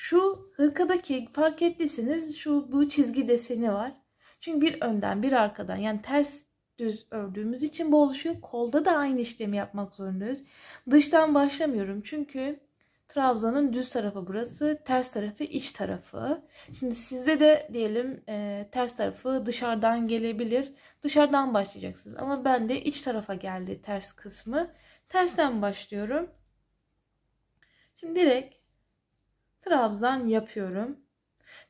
şu hırkadaki fark ettiyseniz şu bu çizgi deseni var. Çünkü bir önden bir arkadan yani ters düz ördüğümüz için bu oluşuyor. Kolda da aynı işlemi yapmak zorundayız. Dıştan başlamıyorum çünkü trabzanın düz tarafı burası, ters tarafı iç tarafı. Şimdi sizde de diyelim e, ters tarafı dışarıdan gelebilir. Dışarıdan başlayacaksınız ama ben de iç tarafa geldi ters kısmı. Tersten başlıyorum. Şimdi direkt trabzan yapıyorum.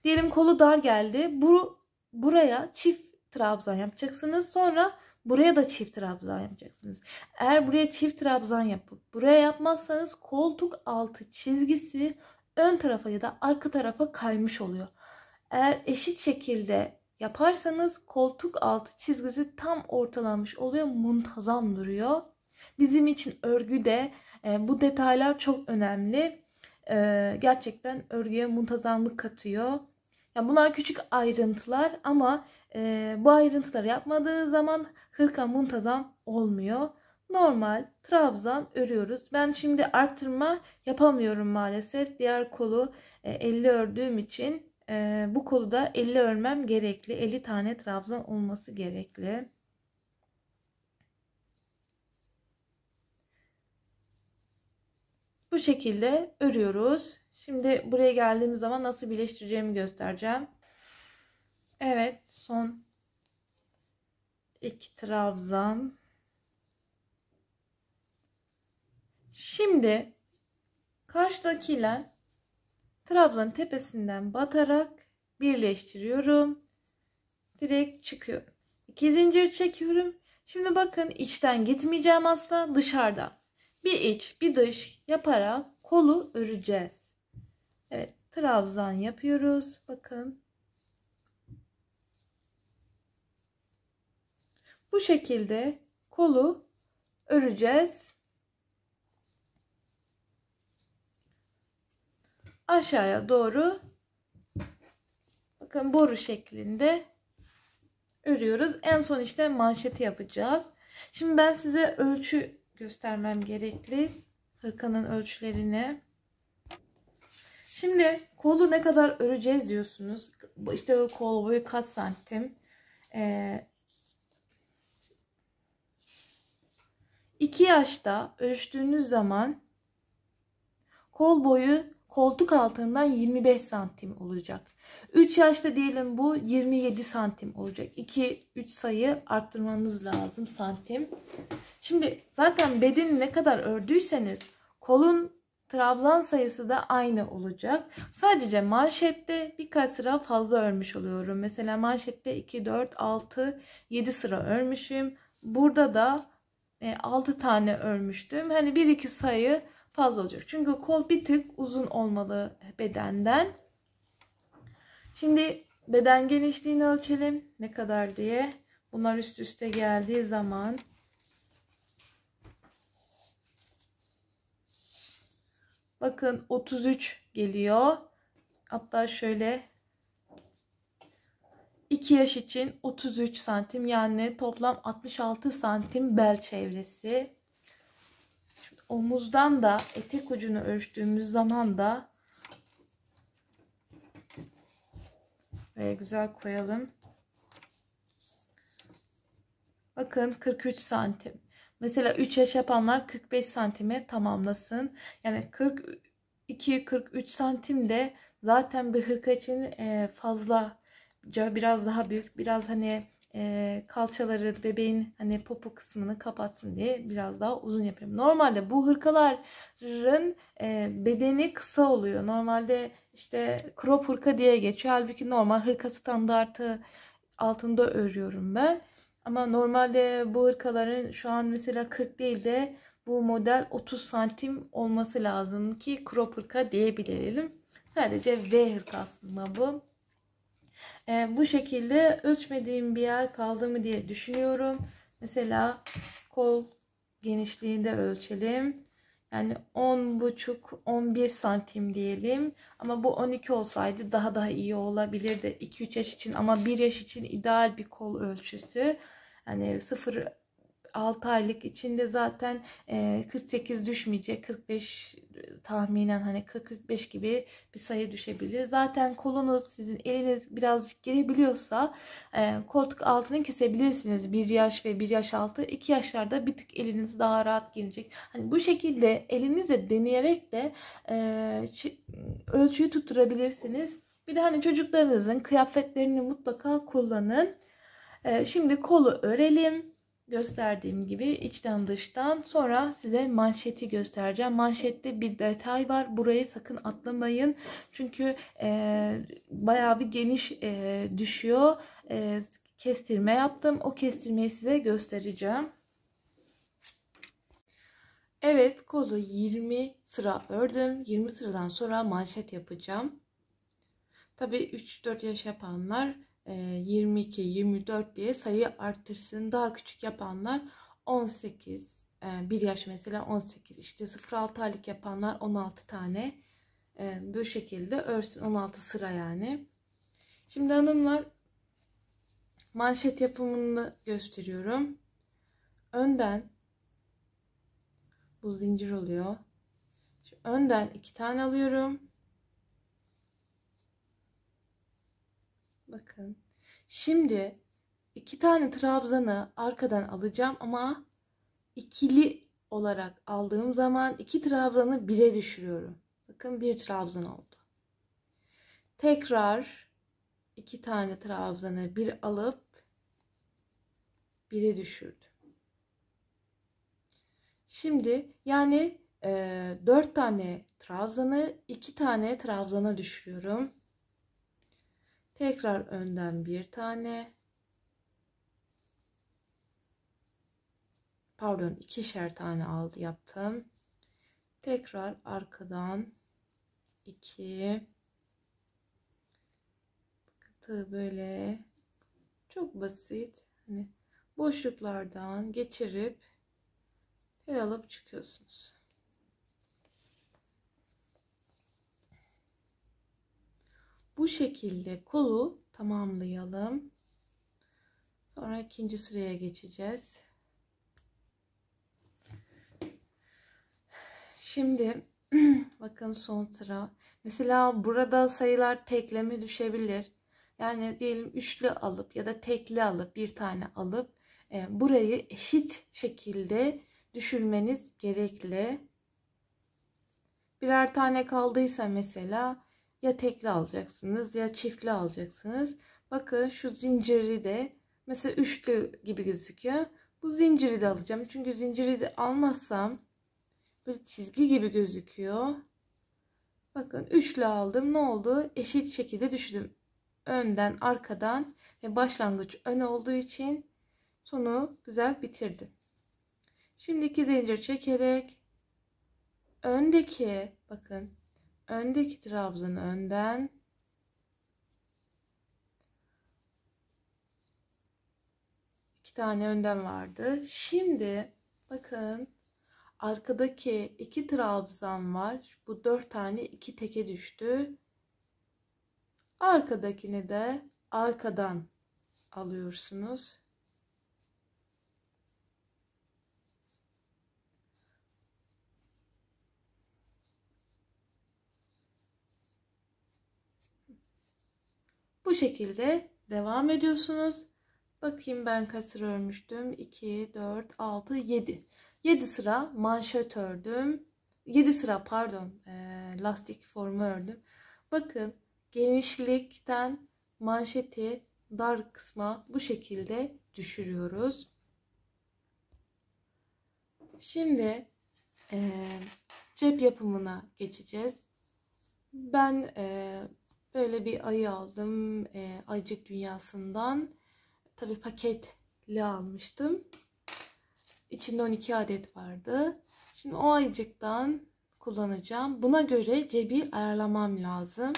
Diyelim kolu dar geldi. Bu, buraya çift trabzan yapacaksınız. Sonra buraya da çift trabzan yapacaksınız. Eğer buraya çift trabzan yapıp buraya yapmazsanız koltuk altı çizgisi ön tarafa ya da arka tarafa kaymış oluyor. Eğer eşit şekilde yaparsanız koltuk altı çizgisi tam ortalanmış oluyor. Muntazam duruyor. Bizim için örgüde e, bu detaylar çok önemli e, gerçekten örgüye muntazamlık katıyor. Yani bunlar küçük ayrıntılar ama e, bu ayrıntıları yapmadığı zaman hırka muntazam olmuyor. Normal trabzan örüyoruz. Ben şimdi arttırma yapamıyorum maalesef. Diğer kolu e, 50 ördüğüm için e, bu kolu da 50 örmem gerekli. 50 tane trabzan olması gerekli. bu şekilde örüyoruz. Şimdi buraya geldiğim zaman nasıl birleştireceğimi göstereceğim. Evet son iki trabzan. Şimdi karşıdakiyle trabzanın tepesinden batarak birleştiriyorum. Direkt çıkıyorum. İki zincir çekiyorum. Şimdi bakın içten gitmeyeceğim asla dışarıdan bir iç bir dış yaparak kolu öreceğiz. Evet trabzan yapıyoruz. Bakın. Bu şekilde kolu öreceğiz. Aşağıya doğru bakın boru şeklinde örüyoruz. En son işte manşeti yapacağız. Şimdi ben size ölçü göstermem gerekli. Hırkanın ölçülerini. Şimdi kolu ne kadar öreceğiz diyorsunuz. İşte kol boyu kaç santim? Ee, 2 yaşta ölçtüğünüz zaman kol boyu koltuk altından 25 santim olacak. 3 yaşta diyelim bu 27 santim olacak. 2-3 sayı arttırmamız lazım santim. Şimdi zaten bedeni ne kadar ördüyseniz kolun trabzan sayısı da aynı olacak. Sadece manşette birkaç sıra fazla örmüş oluyorum. Mesela manşette 2, 4, 6, 7 sıra örmüşüm. Burada da 6 e, tane örmüştüm. Hani 1-2 sayı fazla olacak. Çünkü kol bir tık uzun olmalı bedenden. Şimdi beden genişliğini ölçelim. Ne kadar diye. Bunlar üst üste geldiği zaman Bakın 33 geliyor. Hatta şöyle 2 yaş için 33 santim yani toplam 66 santim bel çevresi omuzdan da etek ucunu ölçtüğümüz zaman da güzel koyalım. Bakın 43 santim. Mesela 3 yaş yapanlar 45 santime tamamlasın. Yani 42-43 santim de zaten bir hırka için e, fazlaca biraz daha büyük. Biraz hani e, kalçaları bebeğin hani popo kısmını kapatsın diye biraz daha uzun yapıyorum. Normalde bu hırkaların e, bedeni kısa oluyor. Normalde işte crop hırka diye geçiyor. Halbuki normal hırka standartı altında örüyorum ben. Ama normalde bu hırkaların şu an mesela 40 değil de bu model 30 santim olması lazım ki crop hırka diyebilelim. Sadece V hırka aslında bu e, bu şekilde ölçmediğim bir yer kaldı mı diye düşünüyorum. Mesela kol genişliğini de ölçelim. Yani 10 buçuk 11 santim diyelim. Ama bu 12 olsaydı daha daha iyi olabilirdi. 2-3 yaş için ama 1 yaş için ideal bir kol ölçüsü. Yani 0 6 aylık içinde zaten 48 e, düşmeyecek. 45 tahminen hani 40-45 gibi bir sayı düşebilir. Zaten kolunuz sizin eliniz birazcık girebiliyorsa e, koltuk altını kesebilirsiniz. 1 yaş ve 1 yaş altı 2 yaşlarda bir tık eliniz daha rahat girecek. Hani bu şekilde elinizle deneyerek de e, ölçüyü tutturabilirsiniz. Bir de hani çocuklarınızın kıyafetlerini mutlaka kullanın. şimdi kolu örelim gösterdiğim gibi içten dıştan sonra size manşeti göstereceğim. Manşette bir detay var. Burayı sakın atlamayın. Çünkü e, bayağı bir geniş e, düşüyor. E, kestirme yaptım. O kestirmeyi size göstereceğim. Evet kolu 20 sıra ördüm. 20 sıradan sonra manşet yapacağım. Tabii 3-4 yaş yapanlar 22, ee, 24 diye sayı arttırsın. Daha küçük yapanlar 18, e, bir yaş mesela 18 işte 0-6 aylık yapanlar 16 tane e, bu şekilde örsün 16 sıra yani. Şimdi hanımlar manşet yapımını gösteriyorum. Önden bu zincir oluyor. Şimdi önden iki tane alıyorum. Bakın. Şimdi iki tane trabzanı arkadan alacağım ama ikili olarak aldığım zaman iki trabzanı bire düşürüyorum. Bakın bir trabzan oldu. Tekrar iki tane trabzanı bir alıp bire düşürdüm. Şimdi yani e, 4 tane trabzanı iki tane trabzana düşürüyorum. Tekrar önden bir tane. Pardon ikişer tane aldı yaptım. Tekrar arkadan 2 Bakıtı böyle çok basit. Hani boşluklardan geçirip tel alıp çıkıyorsunuz. Bu şekilde kolu tamamlayalım. Sonra ikinci sıraya geçeceğiz. Şimdi bakın son sıra. Mesela burada sayılar tekleme düşebilir. Yani diyelim üçlü alıp ya da tekli alıp bir tane alıp e, burayı eşit şekilde düşürmeniz gerekli. Birer tane kaldıysa mesela ya tekli alacaksınız ya çiftli alacaksınız. Bakın şu zinciri de mesela üçlü gibi gözüküyor. Bu zinciri de alacağım. Çünkü zinciri de almazsam böyle çizgi gibi gözüküyor. Bakın üçlü aldım. Ne oldu? Eşit şekilde düşürdüm. Önden, arkadan ve başlangıç ön olduğu için sonu güzel bitirdim. Şimdi iki zincir çekerek öndeki bakın öndeki trabzan önden iki tane önden vardı. Şimdi bakın arkadaki iki trabzan var. Bu dört tane iki teke düştü. Arkadakini de arkadan alıyorsunuz. Bu şekilde devam ediyorsunuz. Bakayım ben kaç sıra örmüştüm? 2, 4, 6, 7. 7 sıra manşet ördüm. 7 sıra pardon e, lastik formu ördüm. Bakın genişlikten manşeti dar kısma bu şekilde düşürüyoruz. Şimdi e, cep yapımına geçeceğiz. Ben e, Böyle bir ayı aldım e, Ayıcık Dünyası'ndan. Tabi paketli almıştım. İçinde 12 adet vardı. Şimdi o ayıcıktan kullanacağım. Buna göre cebi ayarlamam lazım.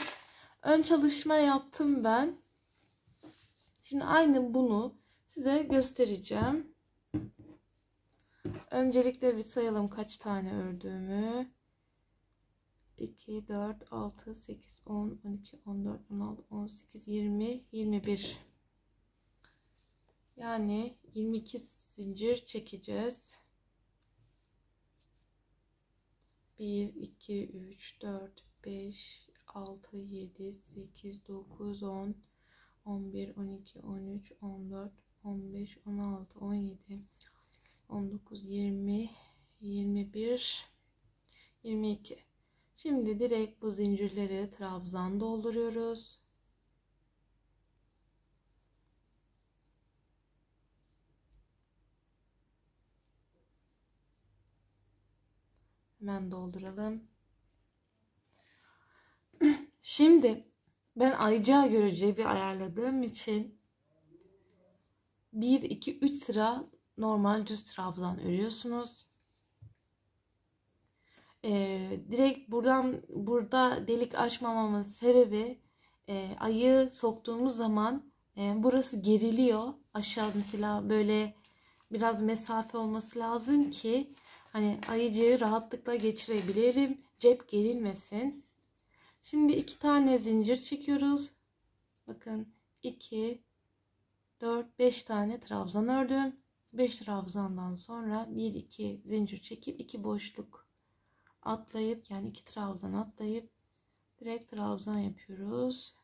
Ön çalışma yaptım ben. Şimdi aynı bunu size göstereceğim. Öncelikle bir sayalım kaç tane ördüğümü. 2, 4, 6, 8, 10, 12, 14, 16, 18, 20, 21. Yani 22 zincir çekeceğiz. 1, 2, 3, 4, 5, 6, 7, 8, 9, 10, 11, 12, 13, 14, 15, 16, 17, 19, 20, 21, 22. Şimdi direkt bu zincirleri trabzan dolduruyoruz. Hemen dolduralım. Şimdi ben ayıcağı göre cebi ayarladığım için 1, 2, 3 sıra normal düz trabzan örüyorsunuz. E, direkt buradan burada delik açmamamın sebebi e, ayı soktuğumuz zaman e, burası geriliyor. Aşağı mesela böyle biraz mesafe olması lazım ki hani ayıcığı rahatlıkla geçirebilirim. Cep gerilmesin. Şimdi iki tane zincir çekiyoruz. Bakın 2 4 5 tane trabzan ördüm. 5 trabzandan sonra 1 2 zincir çekip 2 boşluk atlayıp yani iki trabzan atlayıp direkt trabzan yapıyoruz.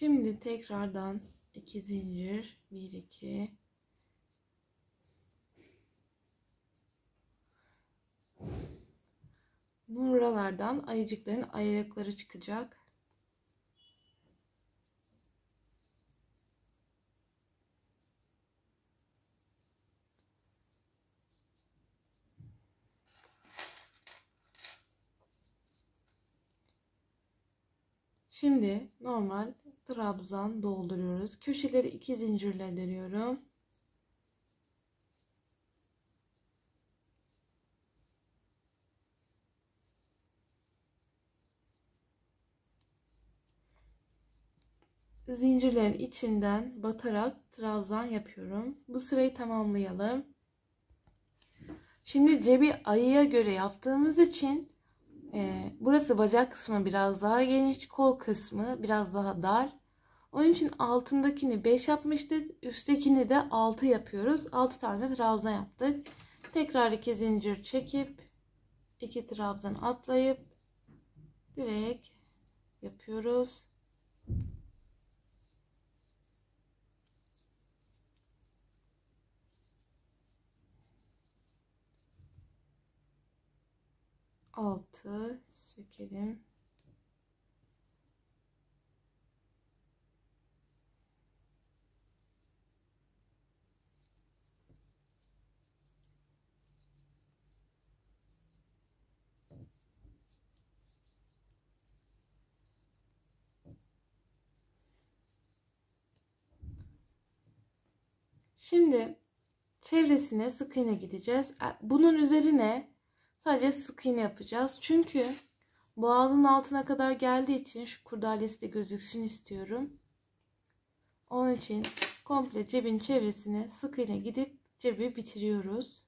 Şimdi tekrardan iki zincir 1 2 Buralardan ayıcıkların ayakları çıkacak. Şimdi normal trabzan dolduruyoruz. Köşeleri iki zincirle dönüyorum. zincirlerin içinden batarak trabzan yapıyorum. Bu sırayı tamamlayalım. Şimdi cebi ayıya göre yaptığımız için e, burası bacak kısmı biraz daha geniş, kol kısmı biraz daha dar. Onun için altındakini 5 yapmıştık. Üsttekini de 6 yapıyoruz. 6 tane trabzan yaptık. Tekrar 2 zincir çekip 2 trabzan atlayıp direkt yapıyoruz. Altı sökelim. Şimdi çevresine sık iğne gideceğiz. E, bunun üzerine sadece sık iğne yapacağız. Çünkü boğazın altına kadar geldiği için şu kurdalesi de gözüksün istiyorum. Onun için komple cebin çevresine sık iğne gidip cebi bitiriyoruz.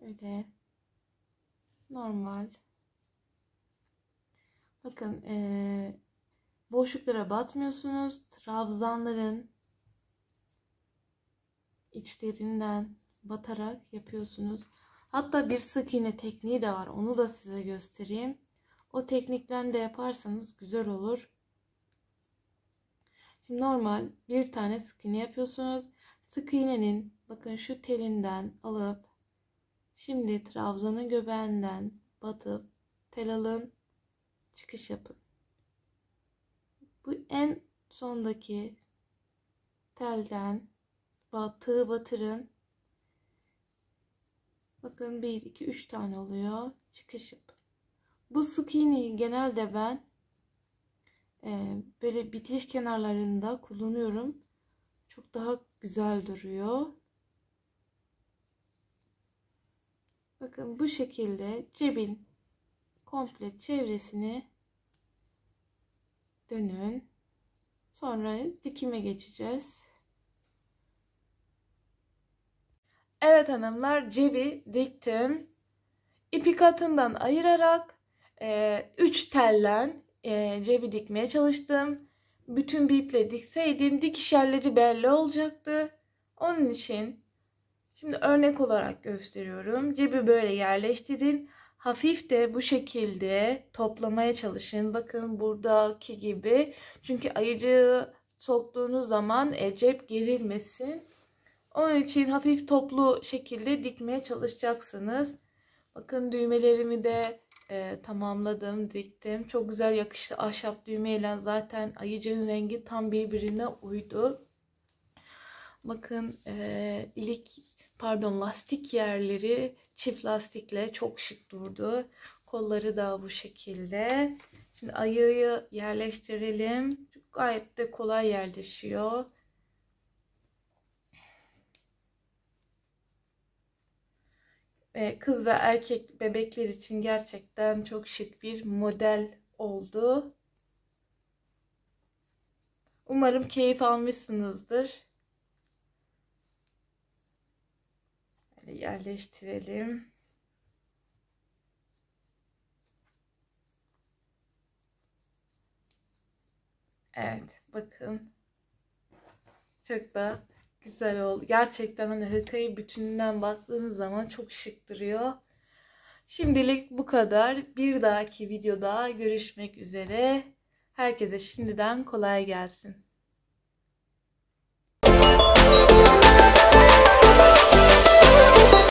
Şöyle normal. Bakın ee, boşluklara batmıyorsunuz. Trabzanların içlerinden batarak yapıyorsunuz. Hatta bir sık iğne tekniği de var. Onu da size göstereyim. O teknikten de yaparsanız güzel olur. Şimdi normal bir tane sık iğne yapıyorsunuz. Sık iğnenin bakın şu telinden alıp şimdi trabzanın göbeğinden batıp tel alın çıkış yapın. Bu en sondaki telden batığı batırın. Bakın 1, 2, 3 tane oluyor. Çıkış yapın. Bu sık iğneyi genelde ben e, böyle bitiş kenarlarında kullanıyorum. Çok daha güzel duruyor. Bakın bu şekilde cebin komple çevresini dönün. Sonra dikime geçeceğiz. Evet hanımlar cebi diktim. İpi katından ayırarak 3 e, üç tellen e, cebi dikmeye çalıştım. Bütün bir iple dikseydim dikiş yerleri belli olacaktı. Onun için şimdi örnek olarak gösteriyorum. Cebi böyle yerleştirin. Hafif de bu şekilde toplamaya çalışın. Bakın buradaki gibi. Çünkü ayıcığı soktuğunuz zaman e, cep gerilmesin. Onun için hafif toplu şekilde dikmeye çalışacaksınız. Bakın düğmelerimi de e, tamamladım, diktim. Çok güzel yakıştı ahşap düğmeyle. Zaten ayıcığın rengi tam birbirine uydu. Bakın e, ilik pardon lastik yerleri Çift lastikle çok şık durdu. Kolları da bu şekilde. Şimdi ayığı yerleştirelim. Gayet de kolay yerleşiyor. Kız ve erkek bebekler için gerçekten çok şık bir model oldu. Umarım keyif almışsınızdır. Şöyle yerleştirelim. Evet bakın. Çok da güzel oldu. Gerçekten hani hırkayı bütününden baktığınız zaman çok şık duruyor. Şimdilik bu kadar. Bir dahaki videoda görüşmek üzere. Herkese şimdiden kolay gelsin.